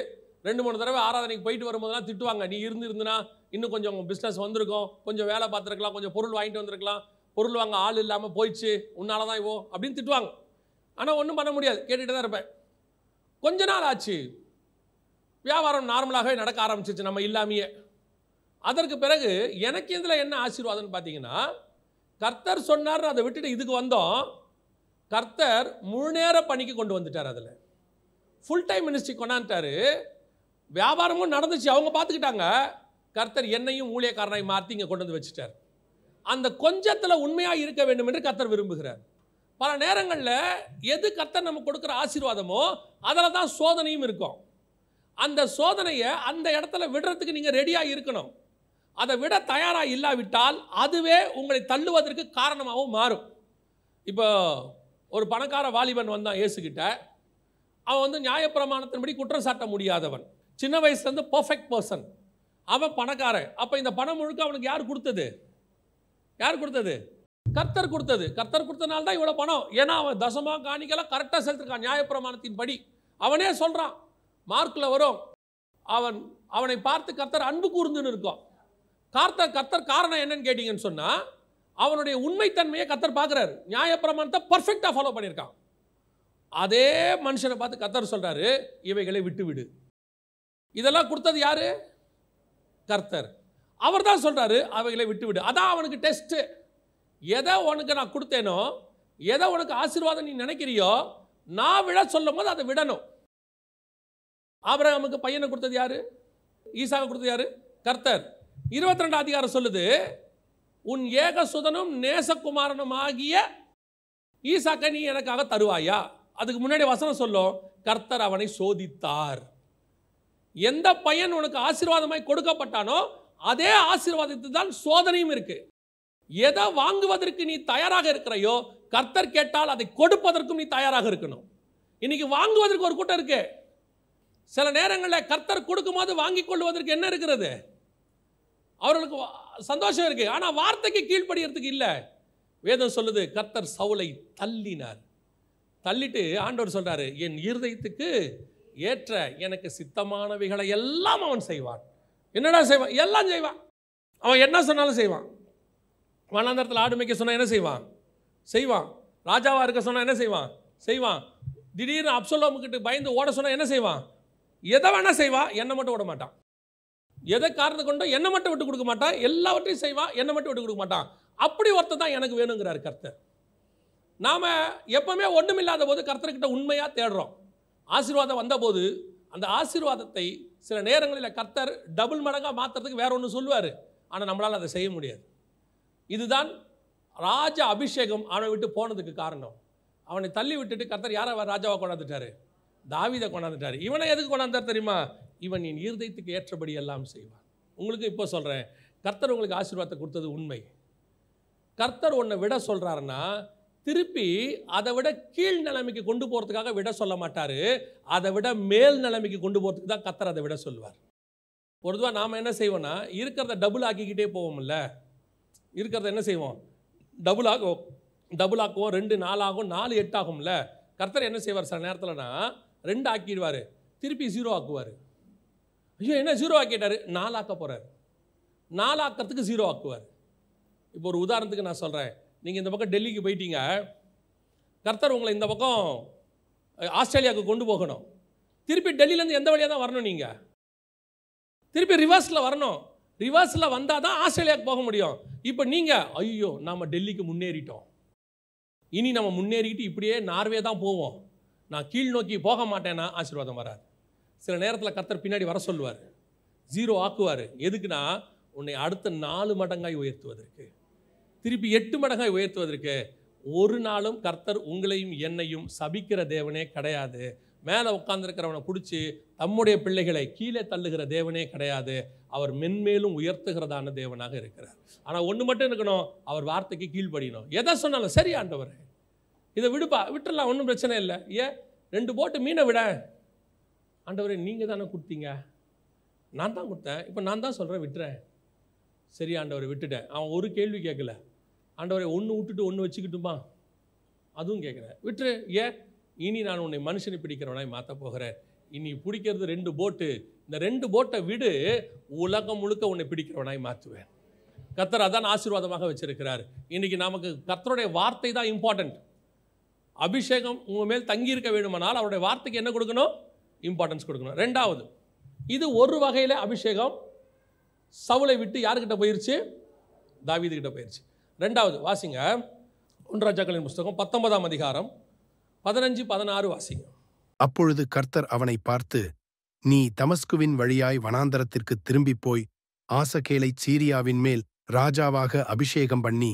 ரெண்டு மூணு தடவை ஆராதனைக்கு போயிட்டு வரும்போதெல்லாம் திட்டுவாங்க நீ இருந்து இருந்துனா இன்னும் கொஞ்சம் பிஸ்னஸ் வந்திருக்கும் கொஞ்சம் வேலை பார்த்துருக்கலாம் கொஞ்சம் பொருள் வாங்கிட்டு வந்திருக்கலாம் பொருள் வாங்க ஆள் இல்லாமல் போயிடுச்சு உன்னால தான் இவோ அப்படின்னு திட்டுவாங்க ஆனால் ஒன்றும் பண்ண முடியாது கேட்டுகிட்டு தான் இருப்பேன் கொஞ்ச நாள் ஆச்சு வியாபாரம் நார்மலாகவே நடக்க ஆரம்பிச்சிச்சு நம்ம இல்லாமையே அதற்கு பிறகு எனக்கு இதில் என்ன ஆசீர்வாதம்னு பார்த்தீங்கன்னா கர்த்தர் சொன்னார் அதை விட்டுட்டு இதுக்கு வந்தோம் கர்த்தர் முழு நேர பணிக்கு கொண்டு வந்துட்டார் அதில் ஃபுல் டைம் மினிஸ்ட்ரி கொண்டாந்துட்டார் வியாபாரமும் நடந்துச்சு அவங்க பார்த்துக்கிட்டாங்க கர்த்தர் என்னையும் ஊழியக்காரனாய் மாற்றி இங்கே கொண்டு வந்து வச்சுட்டார் அந்த கொஞ்சத்தில் உண்மையாக இருக்க வேண்டும் என்று கர்த்தர் விரும்புகிறார் பல நேரங்களில் எது கர்த்தர் நம்ம கொடுக்குற ஆசீர்வாதமோ அதில் தான் சோதனையும் இருக்கும் அந்த சோதனையை அந்த இடத்துல விடுறதுக்கு நீங்கள் ரெடியாக இருக்கணும் அதை விட தயாராக இல்லாவிட்டால் அதுவே உங்களை தள்ளுவதற்கு காரணமாகவும் மாறும் இப்போ ஒரு பணக்கார வாலிபன் வந்தான் ஏசுக்கிட்ட அவன் வந்து நியாயப்பிரமாணத்தின்படி குற்றம் சாட்ட முடியாதவன் சின்ன வயசுலேருந்து பர்ஃபெக்ட் பர்சன் அவன் பணக்காரன் அப்போ இந்த பணம் முழுக்க அவனுக்கு யார் கொடுத்தது யார் கொடுத்தது கர்த்தர் கொடுத்தது கர்த்தர் கொடுத்தனால தான் இவ்வளோ பணம் ஏன்னா அவன் தசமாக காணிக்கலாம் கரெக்டாக செலுத்திருக்கான் நியாயப்பிரமாணத்தின் படி அவனே சொல்கிறான் மார்க்கில் வரும் அவன் அவனை பார்த்து கர்த்தர் அன்பு கூர்ந்துன்னு இருக்கும் கார்த்த கர்த்தர் காரணம் என்னன்னு கேட்டிங்கன்னு சொன்னால் அவனுடைய உண்மைத்தன்மையை கத்தர் பார்க்குறாரு நியாயப்பிரமாணத்தை பர்ஃபெக்டாக ஃபாலோ பண்ணியிருக்கான் அதே மனுஷனை பார்த்து கத்தர் சொல்கிறாரு இவைகளை விட்டு விடு இதெல்லாம் கொடுத்தது யார் கர்த்தர் அவர் தான் சொல்கிறாரு அவைகளை விட்டு விடு அதான் அவனுக்கு டெஸ்ட்டு எதை உனக்கு நான் கொடுத்தேனோ எதை உனக்கு ஆசீர்வாதம் நீ நினைக்கிறியோ நான் விட சொல்லும் போது அதை விடணும் அவரை அவனுக்கு பையனை கொடுத்தது யார் ஈசாக கொடுத்தது யார் கர்த்தர் இருபத்தி ரெண்டு அதிகாரம் சொல்லுது உன் ஏக சுதனும் நேசகுமாரனும் ஆகிய ஈசாக்கை நீ எனக்காக தருவாயா அதுக்கு முன்னாடி வசனம் சொல்லும் கர்த்தர் அவனை சோதித்தார் எந்த பையன் உனக்கு ஆசீர்வாதமாய் கொடுக்கப்பட்டானோ அதே ஆசீர்வாதத்து தான் சோதனையும் இருக்கு எதை வாங்குவதற்கு நீ தயாராக இருக்கிறையோ கர்த்தர் கேட்டால் அதை கொடுப்பதற்கும் நீ தயாராக இருக்கணும் இன்னைக்கு வாங்குவதற்கு ஒரு கூட்டம் இருக்கு சில நேரங்களில் கர்த்தர் கொடுக்கும்போது வாங்கி கொள்வதற்கு என்ன இருக்கிறது அவர்களுக்கு சந்தோஷம் இருக்கு ஆனால் வார்த்தைக்கு கீழ்ப்படுகிறதுக்கு இல்லை வேதம் சொல்லுது கர்த்தர் சவுலை தள்ளினார் தள்ளிட்டு ஆண்டவர் சொல்றாரு என் இருதயத்துக்கு ஏற்ற எனக்கு சித்தமானவைகளை எல்லாம் அவன் செய்வான் என்னடா செய்வான் எல்லாம் செய்வான் அவன் என்ன சொன்னாலும் செய்வான் வனாந்தரத்தில் ஆடு மேய்க்க சொன்னால் என்ன செய்வான் செய்வான் ராஜாவாக இருக்க சொன்னால் என்ன செய்வான் செய்வான் திடீர்னு அப்சலோமுக்கிட்ட பயந்து ஓட சொன்னால் என்ன செய்வான் எதை வேணால் செய்வான் என்னை மட்டும் ஓட மாட்டான் எதை காரணம் கொண்டோ என்னை மட்டும் விட்டு கொடுக்க மாட்டான் எல்லாவற்றையும் செய்வான் என்னை மட்டும் விட்டு கொடுக்க மாட்டான் அப்படி ஒருத்தர் தான் எனக்கு வேணுங்கிறார் கர்த்தர் நாம் எப்போவுமே ஒன்றுமில்லாத போது கர்த்தர்கிட்ட உண்மையாக தேடுறோம் ஆசீர்வாதம் வந்தபோது அந்த ஆசீர்வாதத்தை சில நேரங்களில் கர்த்தர் டபுள் மடங்காக மாற்றுறதுக்கு வேற ஒன்று சொல்லுவார் ஆனால் நம்மளால் அதை செய்ய முடியாது இதுதான் ராஜ அபிஷேகம் அவனை விட்டு போனதுக்கு காரணம் அவனை தள்ளி விட்டுட்டு கர்த்தர் யாரை ராஜாவை கொண்டாந்துட்டாரு தாவிதை கொண்டாந்துட்டார் இவனை எதுக்கு கொண்டாந்தார் தெரியுமா இவன் என் இருதயத்துக்கு ஏற்றபடி எல்லாம் செய்வான் உங்களுக்கு இப்போ சொல்கிறேன் கர்த்தர் உங்களுக்கு ஆசீர்வாதத்தை கொடுத்தது உண்மை கர்த்தர் ஒன்றை விட சொல்கிறாருன்னா திருப்பி அதை விட கீழ் நிலைமைக்கு கொண்டு போகிறதுக்காக விட சொல்ல மாட்டார் அதை விட மேல் நிலைமைக்கு கொண்டு போகிறதுக்கு தான் கத்தர் அதை விட சொல்லுவார் பொதுவாக நாம் என்ன செய்வோம்னா இருக்கிறத டபுள் ஆக்கிக்கிட்டே போவோம்ல இருக்கிறத என்ன செய்வோம் டபுள் ஆகும் டபுள் ஆக்குவோம் ரெண்டு நாலு ஆகும் நாலு எட்டு ஆகும்ல கர்த்தர் என்ன செய்வார் சில நேரத்தில்னா ரெண்டு ஆக்கிடுவார் திருப்பி ஜீரோ ஆக்குவார் ஐயோ என்ன ஜீரோ ஆக்கிட்டார் நாலாக்க போகிறார் நாலாக்கிறதுக்கு ஜீரோ ஆக்குவார் இப்போ ஒரு உதாரணத்துக்கு நான் சொல்கிறேன் நீங்கள் இந்த பக்கம் டெல்லிக்கு போயிட்டீங்க கர்த்தர் உங்களை இந்த பக்கம் ஆஸ்திரேலியாவுக்கு கொண்டு போகணும் திருப்பி டெல்லியிலேருந்து எந்த வழியாக தான் வரணும் நீங்கள் திருப்பி ரிவர்ஸில் வரணும் ரிவர்ஸில் வந்தால் தான் ஆஸ்திரேலியாவுக்கு போக முடியும் இப்போ நீங்கள் ஐயோ நாம் டெல்லிக்கு முன்னேறிட்டோம் இனி நம்ம முன்னேறிக்கிட்டு இப்படியே நார்வே தான் போவோம் நான் கீழ் நோக்கி போக மாட்டேன்னா ஆசீர்வாதம் வராது சில நேரத்தில் கர்த்தர் பின்னாடி வர சொல்லுவார் ஜீரோ ஆக்குவார் எதுக்குன்னா உன்னை அடுத்த நாலு மடங்காய் உயர்த்துவதற்கு திருப்பி எட்டு மடங்காய் உயர்த்துவதற்கு ஒரு நாளும் கர்த்தர் உங்களையும் என்னையும் சபிக்கிற தேவனே கிடையாது மேலே உட்காந்துருக்கிறவனை பிடிச்சி தம்முடைய பிள்ளைகளை கீழே தள்ளுகிற தேவனே கிடையாது அவர் மென்மேலும் உயர்த்துகிறதான தேவனாக இருக்கிறார் ஆனால் ஒன்று மட்டும் இருக்கணும் அவர் வார்த்தைக்கு கீழ்ப்படியணும் எதை சொன்னாலும் சரி ஆண்டவர் இதை விடுப்பா விட்டுடலாம் ஒன்றும் பிரச்சனை இல்லை ஏன் ரெண்டு போட்டு மீனை விட ஆண்டவரே நீங்கள் தானே கொடுத்தீங்க நான் தான் கொடுத்தேன் இப்போ நான் தான் சொல்கிறேன் விட்டுறேன் சரி ஆண்டவர் விட்டுட்டேன் அவன் ஒரு கேள்வி கேட்கல ஆண்டவரை ஒன்று விட்டுட்டு ஒன்று வச்சுக்கிட்டுமா அதுவும் கேட்குறேன் விட்டுரு ஏன் இனி நான் உன்னை மனுஷனை பிடிக்கிறவனாய் மாற்ற போகிறேன் இனி பிடிக்கிறது ரெண்டு போட்டு இந்த ரெண்டு போட்டை விடு உலகம் முழுக்க உன்னை பிடிக்கிறவனாய் மாற்றுவேன் கத்தர் அதான் ஆசீர்வாதமாக வச்சுருக்கிறார் இன்றைக்கி நமக்கு கத்தருடைய வார்த்தை தான் இம்பார்ட்டண்ட் அபிஷேகம் உங்கள் மேல் தங்கியிருக்க வேண்டுமானால் அவருடைய வார்த்தைக்கு என்ன கொடுக்கணும் இம்பார்ட்டன்ஸ் கொடுக்கணும் ரெண்டாவது இது ஒரு வகையில் அபிஷேகம் சவுளை விட்டு யாருக்கிட்ட போயிடுச்சு தாவீதுக்கிட்ட போயிடுச்சு ரெண்டாவது வாசிங்க ஒன்றாஜாக்களின் புஸ்தகம் பத்தொன்பதாம் அதிகாரம் பதினஞ்சு பதினாறு வாசிங்க அப்பொழுது கர்த்தர் அவனை பார்த்து நீ தமஸ்குவின் வழியாய் வனாந்தரத்திற்கு திரும்பிப் போய் ஆசகேலை சீரியாவின் மேல் ராஜாவாக அபிஷேகம் பண்ணி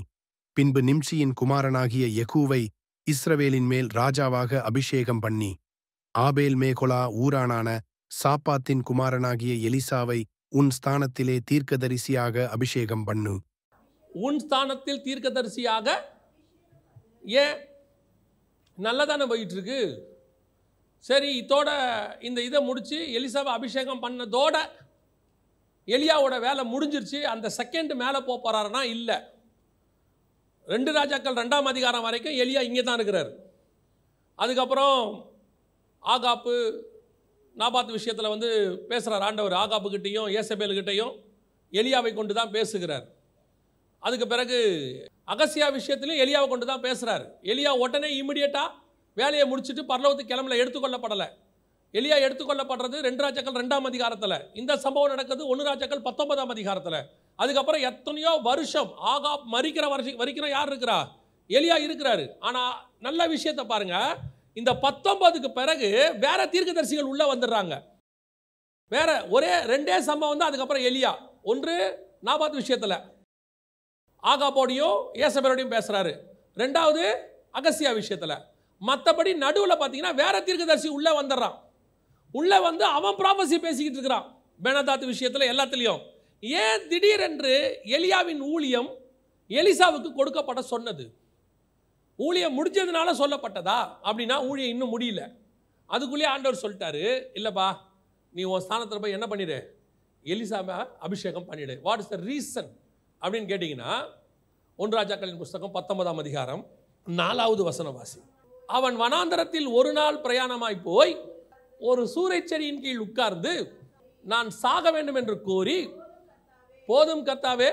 பின்பு நிம்சியின் குமாரனாகிய யகூவை இஸ்ரவேலின் மேல் ராஜாவாக அபிஷேகம் பண்ணி ஆபேல் மேகொலா ஊரானான சாப்பாத்தின் குமாரனாகிய எலிசாவை உன் ஸ்தானத்திலே தீர்க்கதரிசியாக அபிஷேகம் பண்ணு உன் ஸ்தானத்தில் தீர்க்கதரிசியாக ஏன் நல்லா தானே போயிட்டுருக்கு சரி இதோட இந்த இதை முடித்து எலிசாவை அபிஷேகம் பண்ணதோட எலியாவோட வேலை முடிஞ்சிருச்சு அந்த செகண்ட் மேலே போக போகிறாருன்னா இல்லை ரெண்டு ராஜாக்கள் ரெண்டாம் அதிகாரம் வரைக்கும் எலியா இங்கே தான் இருக்கிறார் அதுக்கப்புறம் ஆகாப்பு நாபாத் விஷயத்தில் வந்து பேசுகிறார் ஆண்டவர் ஆகாப்புக்கிட்டேயும் ஏசபேலுக்கிட்டேயும் எலியாவை கொண்டு தான் பேசுகிறார் அதுக்கு பிறகு அகசியா விஷயத்திலையும் எலியாவை கொண்டு தான் பேசுகிறாரு எலியா உடனே இமீடியட்டாக வேலையை முடிச்சுட்டு பரலவத்து கிளம்பல எடுத்துக்கொள்ளப்படலை எலியா எடுத்துக்கொள்ளப்படுறது ரெண்டு ராஜாக்கள் ரெண்டாம் அதிகாரத்தில் இந்த சம்பவம் நடக்குது ஒன்று ராஜாக்கள் பத்தொன்பதாம் அதிகாரத்தில் அதுக்கப்புறம் எத்தனையோ வருஷம் ஆகா மறிக்கிற வருஷம் வரைக்கிற யார் இருக்கிறா எலியா இருக்கிறாரு ஆனால் நல்ல விஷயத்தை பாருங்க இந்த பத்தொன்பதுக்கு பிறகு வேற தீர்க்கதரிசிகள் உள்ளே வந்துடுறாங்க வேற ஒரே ரெண்டே சம்பவம் தான் அதுக்கப்புறம் எலியா ஒன்று நாபாத் விஷயத்தில் ஆகாபோடியும் ஏசபரோடையும் பேசுகிறாரு ரெண்டாவது அகசியா விஷயத்தில் மற்றபடி நடுவில் பார்த்தீங்கன்னா வேற தீர்க்கதரிசி உள்ளே வந்துடுறான் உள்ளே வந்து அவன் ப்ராபஸி பேசிக்கிட்டு இருக்கிறான் பேனதாத்து விஷயத்தில் எல்லாத்துலேயும் ஏன் திடீரென்று எலியாவின் ஊழியம் எலிசாவுக்கு கொடுக்கப்பட சொன்னது ஊழியம் முடிஞ்சதுனால சொல்லப்பட்டதா அப்படின்னா ஊழியம் இன்னும் முடியல அதுக்குள்ளேயே ஆண்டவர் சொல்லிட்டாரு இல்லைப்பா நீ உன் ஸ்தானத்தில் போய் என்ன பண்ணிடு எலிசாவை அபிஷேகம் பண்ணிடு வாட் இஸ் த ரீசன் அப்படின்னு கேட்டிங்கன்னா ஒன்றாஜாக்களின் புஸ்தகம் பத்தொன்பதாம் அதிகாரம் நாலாவது வசனவாசி அவன் வனாந்தரத்தில் ஒரு நாள் பிரயாணமாய் போய் ஒரு சூறை செடியின் கீழ் உட்கார்ந்து நான் சாக வேண்டும் என்று கூறி போதும் கத்தாவே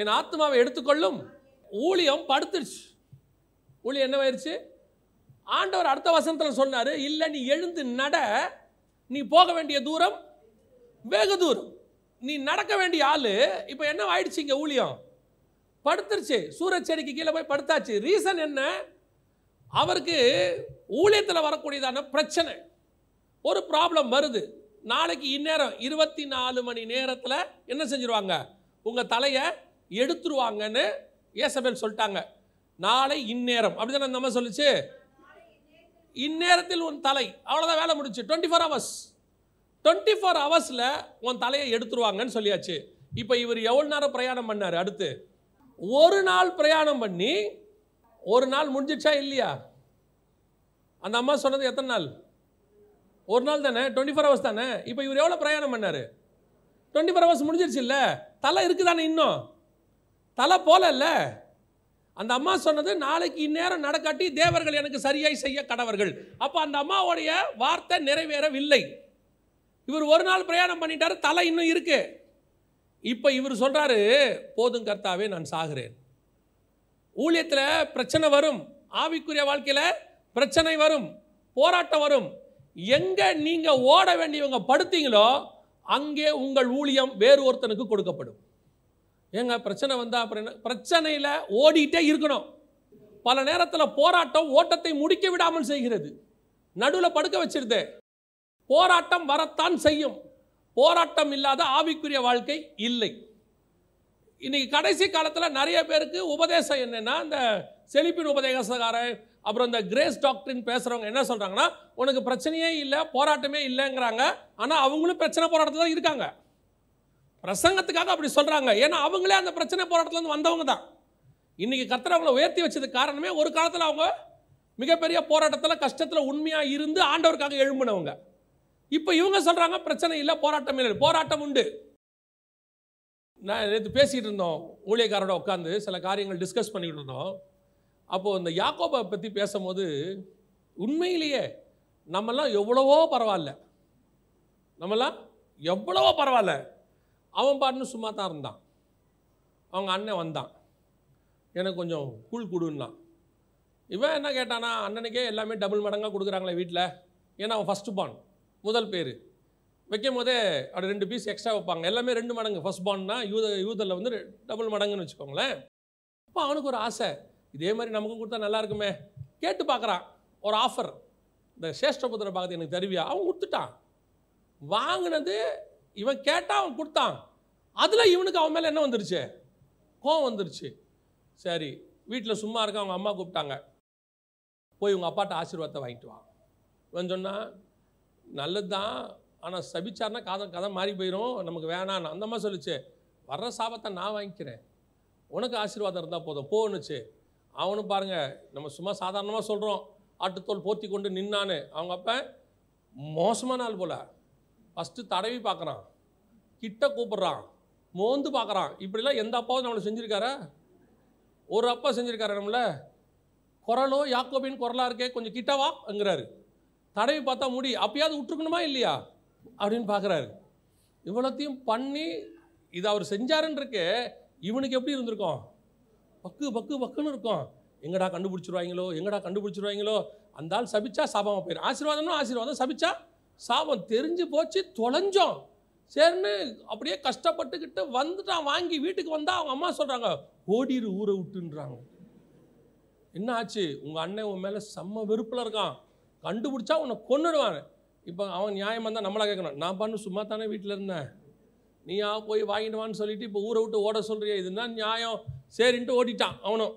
என் ஆத்மாவை எடுத்துக்கொள்ளும் ஊழியம் படுத்துருச்சு ஊழியம் என்னவாயிருச்சு ஆண்டவர் அடுத்த வசனத்தில் சொன்னார் இல்லை நீ எழுந்து நட நீ போக வேண்டிய தூரம் வெகு தூரம் நீ நடக்க வேண்டிய ஆள் இப்போ என்ன ஆயிடுச்சு இங்கே ஊழியம் படுத்துருச்சு சூரஜ் செடிக்கு கீழே போய் படுத்தாச்சு ரீசன் என்ன அவருக்கு ஊழியத்தில் வரக்கூடியதான பிரச்சனை ஒரு ப்ராப்ளம் வருது நாளைக்கு இந்நேரம் இருபத்தி நாலு மணி நேரத்தில் என்ன செஞ்சுருவாங்க உங்கள் தலையை எடுத்துருவாங்கன்னு ஏசபேல் சொல்லிட்டாங்க நாளை இந்நேரம் அப்படி தானே நம்ம சொல்லிச்சு இந்நேரத்தில் உன் தலை அவ்வளோதான் வேலை முடிச்சு twenty four hours twenty four ஹவர்ஸில் உன் தலையை எடுத்துருவாங்கன்னு சொல்லியாச்சு இப்போ இவர் எவ்வளோ நேரம் பிரயாணம் பண்ணார் அடுத்து ஒரு நாள் பிரயாணம் பண்ணி ஒரு நாள் முடிஞ்சிடுச்சா இல்லையா அந்த அம்மா சொன்னது எத்தனை நாள் ஒரு நாள் தானே டுவெண்ட்டி ஃபோர் ஹவர்ஸ் தானே இப்போ இவர் எவ்வளோ பிரயாணம் பண்ணார் டுவெண்ட்டி ஃபோர் ஹவர்ஸ் முடிஞ்சிருச்சு இல்லை தலை இருக்குதானே இன்னும் தலை போலல்ல அந்த அம்மா சொன்னது நாளைக்கு இந்நேரம் நடக்காட்டி தேவர்கள் எனக்கு சரியாய் செய்ய கடவர்கள் அப்போ அந்த அம்மாவுடைய வார்த்தை நிறைவேறவில்லை இவர் ஒரு நாள் பிரயாணம் பண்ணிட்டார் தலை இன்னும் இருக்கு இப்போ இவர் சொல்கிறாரு போதும் கர்த்தாவே நான் சாகிறேன் ஊழியத்தில் பிரச்சனை வரும் ஆவிக்குரிய வாழ்க்கையில் பிரச்சனை வரும் போராட்டம் வரும் எங்கே நீங்கள் ஓட வேண்டியவங்க படுத்தீங்களோ அங்கே உங்கள் ஊழியம் வேறு ஒருத்தனுக்கு கொடுக்கப்படும் ஏங்க பிரச்சனை வந்தால் அப்புறம் என்ன பிரச்சனையில் ஓடிக்கிட்டே இருக்கணும் பல நேரத்தில் போராட்டம் ஓட்டத்தை முடிக்க விடாமல் செய்கிறது நடுவில் படுக்க வச்சிருது போராட்டம் வரத்தான் செய்யும் போராட்டம் இல்லாத ஆவிக்குரிய வாழ்க்கை இல்லை இன்னைக்கு கடைசி காலத்தில் நிறைய பேருக்கு உபதேசம் என்னென்னா இந்த செழிப்பின் உபதேசக்காரன் அப்புறம் இந்த கிரேஸ் டாக்டரின் பேசுகிறவங்க என்ன சொல்கிறாங்கன்னா உனக்கு பிரச்சனையே இல்லை போராட்டமே இல்லைங்கிறாங்க ஆனால் அவங்களும் பிரச்சனை போராட்டத்தில் தான் இருக்காங்க பிரசங்கத்துக்காக அப்படி சொல்கிறாங்க ஏன்னா அவங்களே அந்த பிரச்சனை போராட்டத்துலேருந்து வந்தவங்க தான் இன்றைக்கி கர்த்தர் அவங்கள உயர்த்தி வச்சது காரணமே ஒரு காலத்தில் அவங்க மிகப்பெரிய போராட்டத்தில் கஷ்டத்தில் உண்மையாக இருந்து ஆண்டவருக்காக எழும்பினவங்க இப்போ இவங்க சொல்கிறாங்க பிரச்சனை இல்லை போராட்டம் இல்லை போராட்டம் உண்டு நான் நேற்று பேசிகிட்டு இருந்தோம் ஊழியக்காரோட உட்காந்து சில காரியங்கள் டிஸ்கஸ் பண்ணிக்கிட்டு இருந்தோம் அப்போது இந்த யாக்கோபை பற்றி பேசும்போது உண்மையிலேயே நம்மெல்லாம் எவ்வளவோ பரவாயில்ல நம்மெல்லாம் எவ்வளவோ பரவாயில்ல அவன் பாட்டுன்னு சும்மா தான் இருந்தான் அவங்க அண்ணன் வந்தான் எனக்கு கொஞ்சம் கூழ் கொடுன்னா இவன் என்ன கேட்டானா அண்ணனுக்கே எல்லாமே டபுள் மடங்காக கொடுக்குறாங்களே வீட்டில் ஏன்னா அவன் ஃபஸ்ட்டு பான் முதல் பேர் வைக்கும் போதே அப்படி ரெண்டு பீஸ் எக்ஸ்ட்ரா வைப்பாங்க எல்லாமே ரெண்டு மடங்கு ஃபஸ்ட் பான்னா யூத யூதரில் வந்து டபுள் மடங்குன்னு வச்சுக்கோங்களேன் அப்போ அவனுக்கு ஒரு ஆசை இதே மாதிரி நமக்கும் கொடுத்தா நல்லா இருக்குமே கேட்டு பார்க்குறான் ஒரு ஆஃபர் இந்த சேஷ்டபுத்திர பாகத்தை எனக்கு தருவியா அவன் கொடுத்துட்டான் வாங்கினது இவன் கேட்டால் அவன் கொடுத்தான் அதில் இவனுக்கு அவன் மேலே என்ன வந்துருச்சு கோவம் வந்துருச்சு சரி வீட்டில் சும்மா இருக்க அவங்க அம்மா கூப்பிட்டாங்க போய் உங்கள் அப்பாட்ட ஆசீர்வாதத்தை வாங்கிட்டு வா இவன் சொன்னால் நல்லது தான் ஆனால் சபிச்சார்னா கதை கதை மாறி போயிடும் நமக்கு வேணான்னு அந்த மாதிரி சொல்லிச்சு வர்ற சாபத்தை நான் வாங்கிக்கிறேன் உனக்கு ஆசீர்வாதம் இருந்தால் போதும் போனுச்சு அவனும் பாருங்கள் நம்ம சும்மா சாதாரணமாக சொல்கிறோம் ஆட்டுத்தோல் போர்த்தி கொண்டு நின்னான்னு அவங்க அப்போ மோசமான நாள் போல் ஃபஸ்ட்டு தடவி பார்க்குறான் கிட்ட கூப்பிட்றான் மோந்து பார்க்குறான் இப்படிலாம் எந்த அப்பாவும் நம்மளை செஞ்சுருக்காரா ஒரு அப்பா செஞ்சுருக்காரு நம்மள குரலோ யாக்கோபின் குரலாக இருக்கே கொஞ்சம் கிட்டவாங்கிறாரு தடவி பார்த்தா முடி அப்பயாவது விட்டுருக்கணுமா இல்லையா அப்படின்னு பார்க்குறாரு இவ்வளோத்தையும் பண்ணி இதை அவர் செஞ்சாருன்றிருக்கு இவனுக்கு எப்படி இருந்திருக்கும் பக்கு பக்கு பக்குன்னு இருக்கும் எங்கடா கண்டுபிடிச்சிருவாங்களோ எங்கடா கண்டுபிடிச்சிருவாங்களோ அந்த ஆள் சபிச்சா சாபமாக போயிடும் ஆசீர்வாதம்னா ஆசீர்வாதம் சபிச்சா சாபம் தெரிஞ்சு போச்சு தொலைஞ்சோம் சரின்னு அப்படியே கஷ்டப்பட்டுக்கிட்டு வந்துட்டான் வாங்கி வீட்டுக்கு வந்தால் அவங்க அம்மா சொல்கிறாங்க ஓடிரு ஊரை விட்டுன்றாங்க என்ன ஆச்சு உங்கள் அண்ணன் உன் மேலே செம்ம வெறுப்பில் இருக்கான் கண்டுபிடிச்சா உன்னை கொண்டுடுவாங்க இப்போ அவன் நியாயமாக இருந்தால் நம்மளாக கேட்கணும் நான் பண்ணு சும்மா தானே வீட்டில் இருந்தேன் நீயா போய் வாங்கிட்டு வான்னு சொல்லிட்டு இப்போ ஊரை விட்டு ஓட சொல்கிறிய இதுனா நியாயம் சரின்ட்டு ஓடிட்டான் அவனும்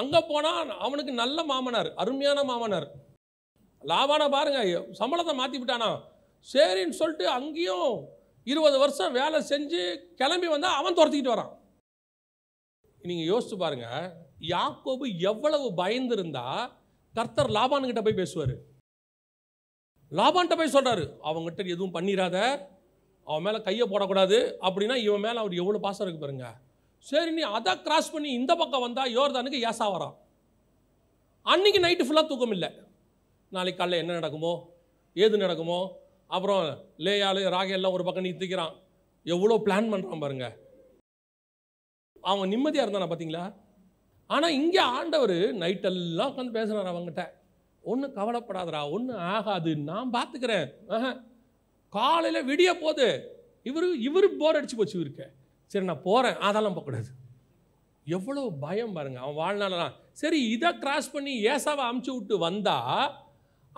அங்கே போனால் அவனுக்கு நல்ல மாமனார் அருமையான மாமனார் லாபான பாருங்கள் சம்பளத்தை மாற்றி விட்டானா சரின்னு சொல்லிட்டு அங்கேயும் இருபது வருஷம் வேலை செஞ்சு கிளம்பி வந்தால் அவன் துரத்திக்கிட்டு வரான் நீங்கள் யோசித்து பாருங்கள் யாக்கோபு எவ்வளவு பயந்துருந்தா கர்த்தர் லாபான்கிட்ட போய் பேசுவார் லாபான்கிட்ட போய் சொல்கிறாரு அவங்ககிட்ட எதுவும் பண்ணிடாத அவன் மேலே கையை போடக்கூடாது அப்படின்னா இவன் மேலே அவர் எவ்வளோ பாசம் இருக்கு பாருங்க சரி நீ அதை கிராஸ் பண்ணி இந்த பக்கம் வந்தால் யோர்தானுக்கு ஏசா வரான் அன்றைக்கி நைட்டு ஃபுல்லாக தூக்கம் இல்லை நாளைக்கு காலைல என்ன நடக்குமோ ஏது நடக்குமோ அப்புறம் லேயால் ராகையெல்லாம் ஒரு பக்கம் நிறுத்திக்கிறான் எவ்வளோ பிளான் பண்ணுறான் பாருங்க அவன் நிம்மதியாக இருந்தானா பார்த்தீங்களா ஆனால் இங்கே ஆண்டவர் நைட்டெல்லாம் உட்காந்து பேசுகிறார் அவங்ககிட்ட ஒன்றும் கவலைப்படாதரா ஒன்றும் ஆகாது நான் பார்த்துக்கிறேன் காலையில் விடிய போது இவர் இவர் போர் அடிச்சு போச்சு இருக்க சரி நான் போகிறேன் அதெல்லாம் போகக்கூடாது எவ்வளோ பயம் பாருங்க அவன் வாழ்நாளெல்லாம் சரி இதை கிராஸ் பண்ணி ஏசாவை அமுச்சு விட்டு வந்தால்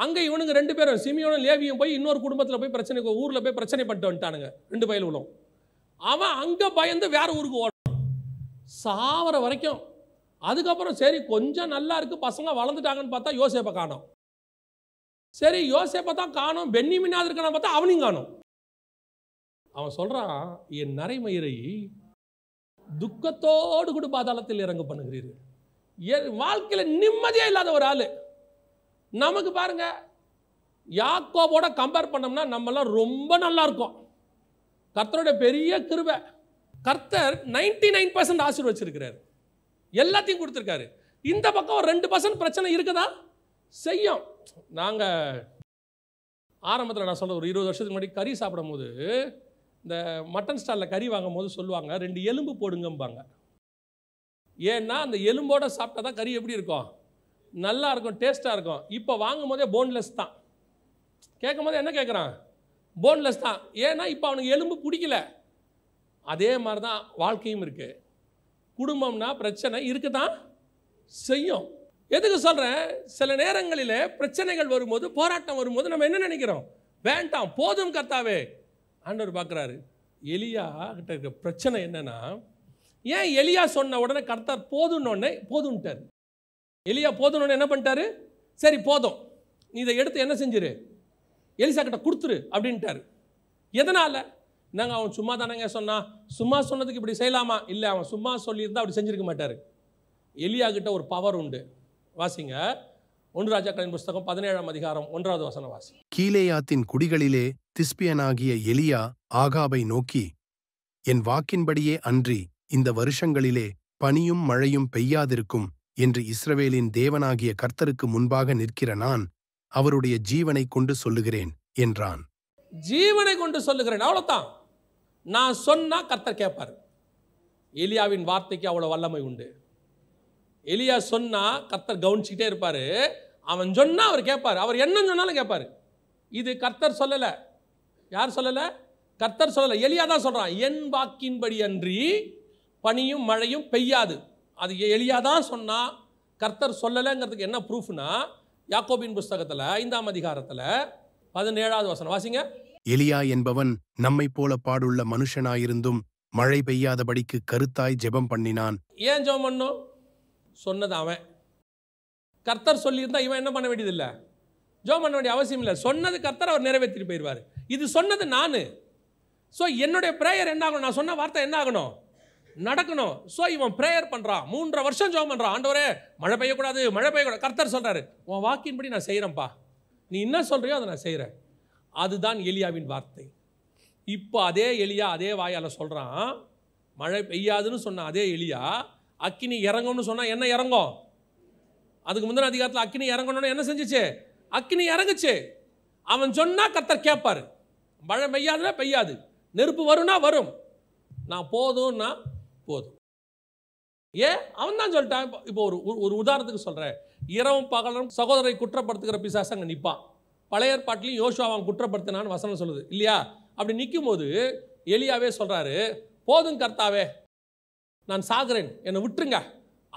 அங்கே இவனுங்க ரெண்டு பேரும் சிமியோனும் லேவியும் போய் இன்னொரு குடும்பத்தில் போய் பிரச்சனை ஊரில் போய் பிரச்சனை பண்ணிட்டு வந்துட்டானுங்க ரெண்டு பயில் உள்ளோம் அவன் அங்கே பயந்து வேற ஊருக்கு ஓடணும் சாவர வரைக்கும் அதுக்கப்புறம் சரி கொஞ்சம் நல்லா இருக்குது பசங்க வளர்ந்துட்டாங்கன்னு பார்த்தா யோசேப்பை காணும் சரி யோசேப்பை தான் காணும் பென்னி மின்னாது இருக்கான்னு பார்த்தா அவனையும் காணும் அவன் சொல்கிறான் என் நரைமயிரை துக்கத்தோடு கூட பாதாளத்தில் இறங்க பண்ணுகிறீர்கள் என் வாழ்க்கையில் நிம்மதியே இல்லாத ஒரு ஆள் நமக்கு பாருங்க யாக்கோவோட கம்பேர் பண்ணோம்னா நம்மளாம் ரொம்ப நல்லா இருக்கும் கர்த்தருடைய பெரிய கிருவை கர்த்தர் நைன்டி நைன் பர்சன்ட் ஆசீர்வச்சிருக்கிறார் எல்லாத்தையும் கொடுத்துருக்காரு இந்த பக்கம் ஒரு ரெண்டு பர்சன்ட் பிரச்சனை இருக்குதா செய்யும் நாங்கள் ஆரம்பத்தில் நான் சொல்ல ஒரு இருபது வருஷத்துக்கு முன்னாடி கறி சாப்பிடும் போது இந்த மட்டன் ஸ்டாலில் கறி வாங்கும் போது சொல்லுவாங்க ரெண்டு எலும்பு போடுங்கம்பாங்க ஏன்னா அந்த எலும்போடு சாப்பிட்டா தான் கறி எப்படி இருக்கும் நல்லா இருக்கும் டேஸ்ட்டாக இருக்கும் இப்போ வாங்கும் போதே போன்லெஸ் தான் கேட்கும் போதே என்ன கேட்குறான் போன்லெஸ் தான் ஏன்னா இப்போ அவனுக்கு எலும்பு பிடிக்கல அதே மாதிரி தான் வாழ்க்கையும் இருக்குது குடும்பம்னா பிரச்சனை இருக்கு தான் செய்யும் எதுக்கு சொல்கிறேன் சில நேரங்களில் பிரச்சனைகள் வரும்போது போராட்டம் வரும்போது நம்ம என்ன நினைக்கிறோம் வேண்டாம் போதும் கர்த்தாவே ஆண்டவர் பார்க்குறாரு எலியா கிட்ட இருக்க பிரச்சனை என்னென்னா ஏன் எலியா சொன்ன உடனே கர்த்தார் போதுன்னொடனே போதுன்ட்டார் எலியா போதுன்னு என்ன பண்ணிட்டாரு சரி போதும் நீ இதை எடுத்து என்ன செஞ்சிரு எலிசா கிட்ட கொடுத்துரு அப்படின்ட்டார் எதனால் நாங்க அவன் சும்மா தானேங்க சொன்னான் சும்மா சொன்னதுக்கு இப்படி செய்யலாமா இல்லை அவன் சும்மா சொல்லியிருந்தா அப்படி மாட்டாரு மாட்டார் கிட்ட ஒரு பவர் உண்டு வாசிங்க ஒன்று ராஜாக்களின் புஸ்தகம் பதினேழாம் அதிகாரம் ஒன்றாவது வசன வாசி கீழேயாத்தின் குடிகளிலே திஸ்பியனாகிய எலியா ஆகாபை நோக்கி என் வாக்கின்படியே அன்றி இந்த வருஷங்களிலே பனியும் மழையும் பெய்யாதிருக்கும் என்று இஸ்ரவேலின் தேவனாகிய கர்த்தருக்கு முன்பாக நிற்கிற நான் அவருடைய ஜீவனை கொண்டு சொல்லுகிறேன் என்றான் ஜீவனை கொண்டு சொல்லுகிறேன் அவ்வளவுதான் நான் சொன்னால் கர்த்தர் கேட்பார் எலியாவின் வார்த்தைக்கு அவ்வளோ வல்லமை உண்டு எலியா சொன்னால் கர்த்தர் கவனிச்சிக்கிட்டே இருப்பார் அவன் சொன்னால் அவர் கேட்பார் அவர் என்ன சொன்னாலும் கேட்பார் இது கர்த்தர் சொல்லலை யார் சொல்லலை கர்த்தர் சொல்லலை எலியா தான் சொல்கிறான் என் வாக்கின்படி அன்றி பனியும் மழையும் பெய்யாது அது எலியா தான் சொன்னால் கர்த்தர் சொல்லலைங்கிறதுக்கு என்ன ப்ரூஃப்னா யாக்கோபின் புஸ்தகத்தில் ஐந்தாம் அதிகாரத்தில் பதினேழாவது வசனம் வாசிங்க எலியா என்பவன் நம்மைப் போல பாடுள்ள மனுஷனாயிருந்தும் மழை பெய்யாதபடிக்கு கருத்தாய் ஜெபம் பண்ணினான் ஏன் ஜெபம் பண்ணும் சொன்னது அவன் கர்த்தர் சொல்லியிருந்தா இவன் என்ன பண்ண வேண்டியதில்லை ஜோம் பண்ண வேண்டிய அவசியம் இல்லை சொன்னது கர்த்தர் அவர் நிறைவேற்றிட்டு போயிடுவார் இது சொன்னது நான் ஸோ என்னுடைய ப்ரேயர் என்ன ஆகணும் நான் சொன்ன வார்த்தை என்ன ஆகணும் நடக்கணும் ஸோ இவன் ப்ரேயர் பண்ணுறான் மூன்றரை வருஷம் ஜோம் பண்ணுறான் ஆண்டவரே மழை பெய்யக்கூடாது மழை பெய்யக்கூடாது கர்த்தர் சொல்கிறாரு உன் வாக்கின்படி நான் செய்கிறேன்ப்பா நீ என்ன சொல்கிறியோ அதை நான் செய்கிறேன் அதுதான் எலியாவின் வார்த்தை இப்போ அதே எலியா அதே வாயால் சொல்கிறான் மழை பெய்யாதுன்னு சொன்ன அதே எலியா அக்கினி இறங்கும்னு சொன்னால் என்ன இறங்கும் அதுக்கு முந்தின அதிகாரத்தில் அக்கினி இறங்கணும்னு என்ன செஞ்சிச்சு அக்கினி இறங்குச்சு அவன் சொன்னால் கத்தர் கேட்பார் மழை பெய்யாதுன்னா பெய்யாது நெருப்பு வரும்னா வரும் நான் போதும்னா போதும் ஏன் அவன் தான் சொல்லிட்டான் இப்போ ஒரு ஒரு உதாரணத்துக்கு சொல்கிறேன் இரவும் பகலும் சகோதரை குற்றப்படுத்துகிற பிசாசங்க நிற்பான் பழைய ஏற்பாட்டிலையும் யோசுவா அவன் குற்றப்படுத்தினான்னு வசனம் சொல்லுது இல்லையா அப்படி நிற்கும் போது எளியாவே சொல்கிறாரு போதும் கர்த்தாவே நான் சாகிறேன் என்னை விட்டுருங்க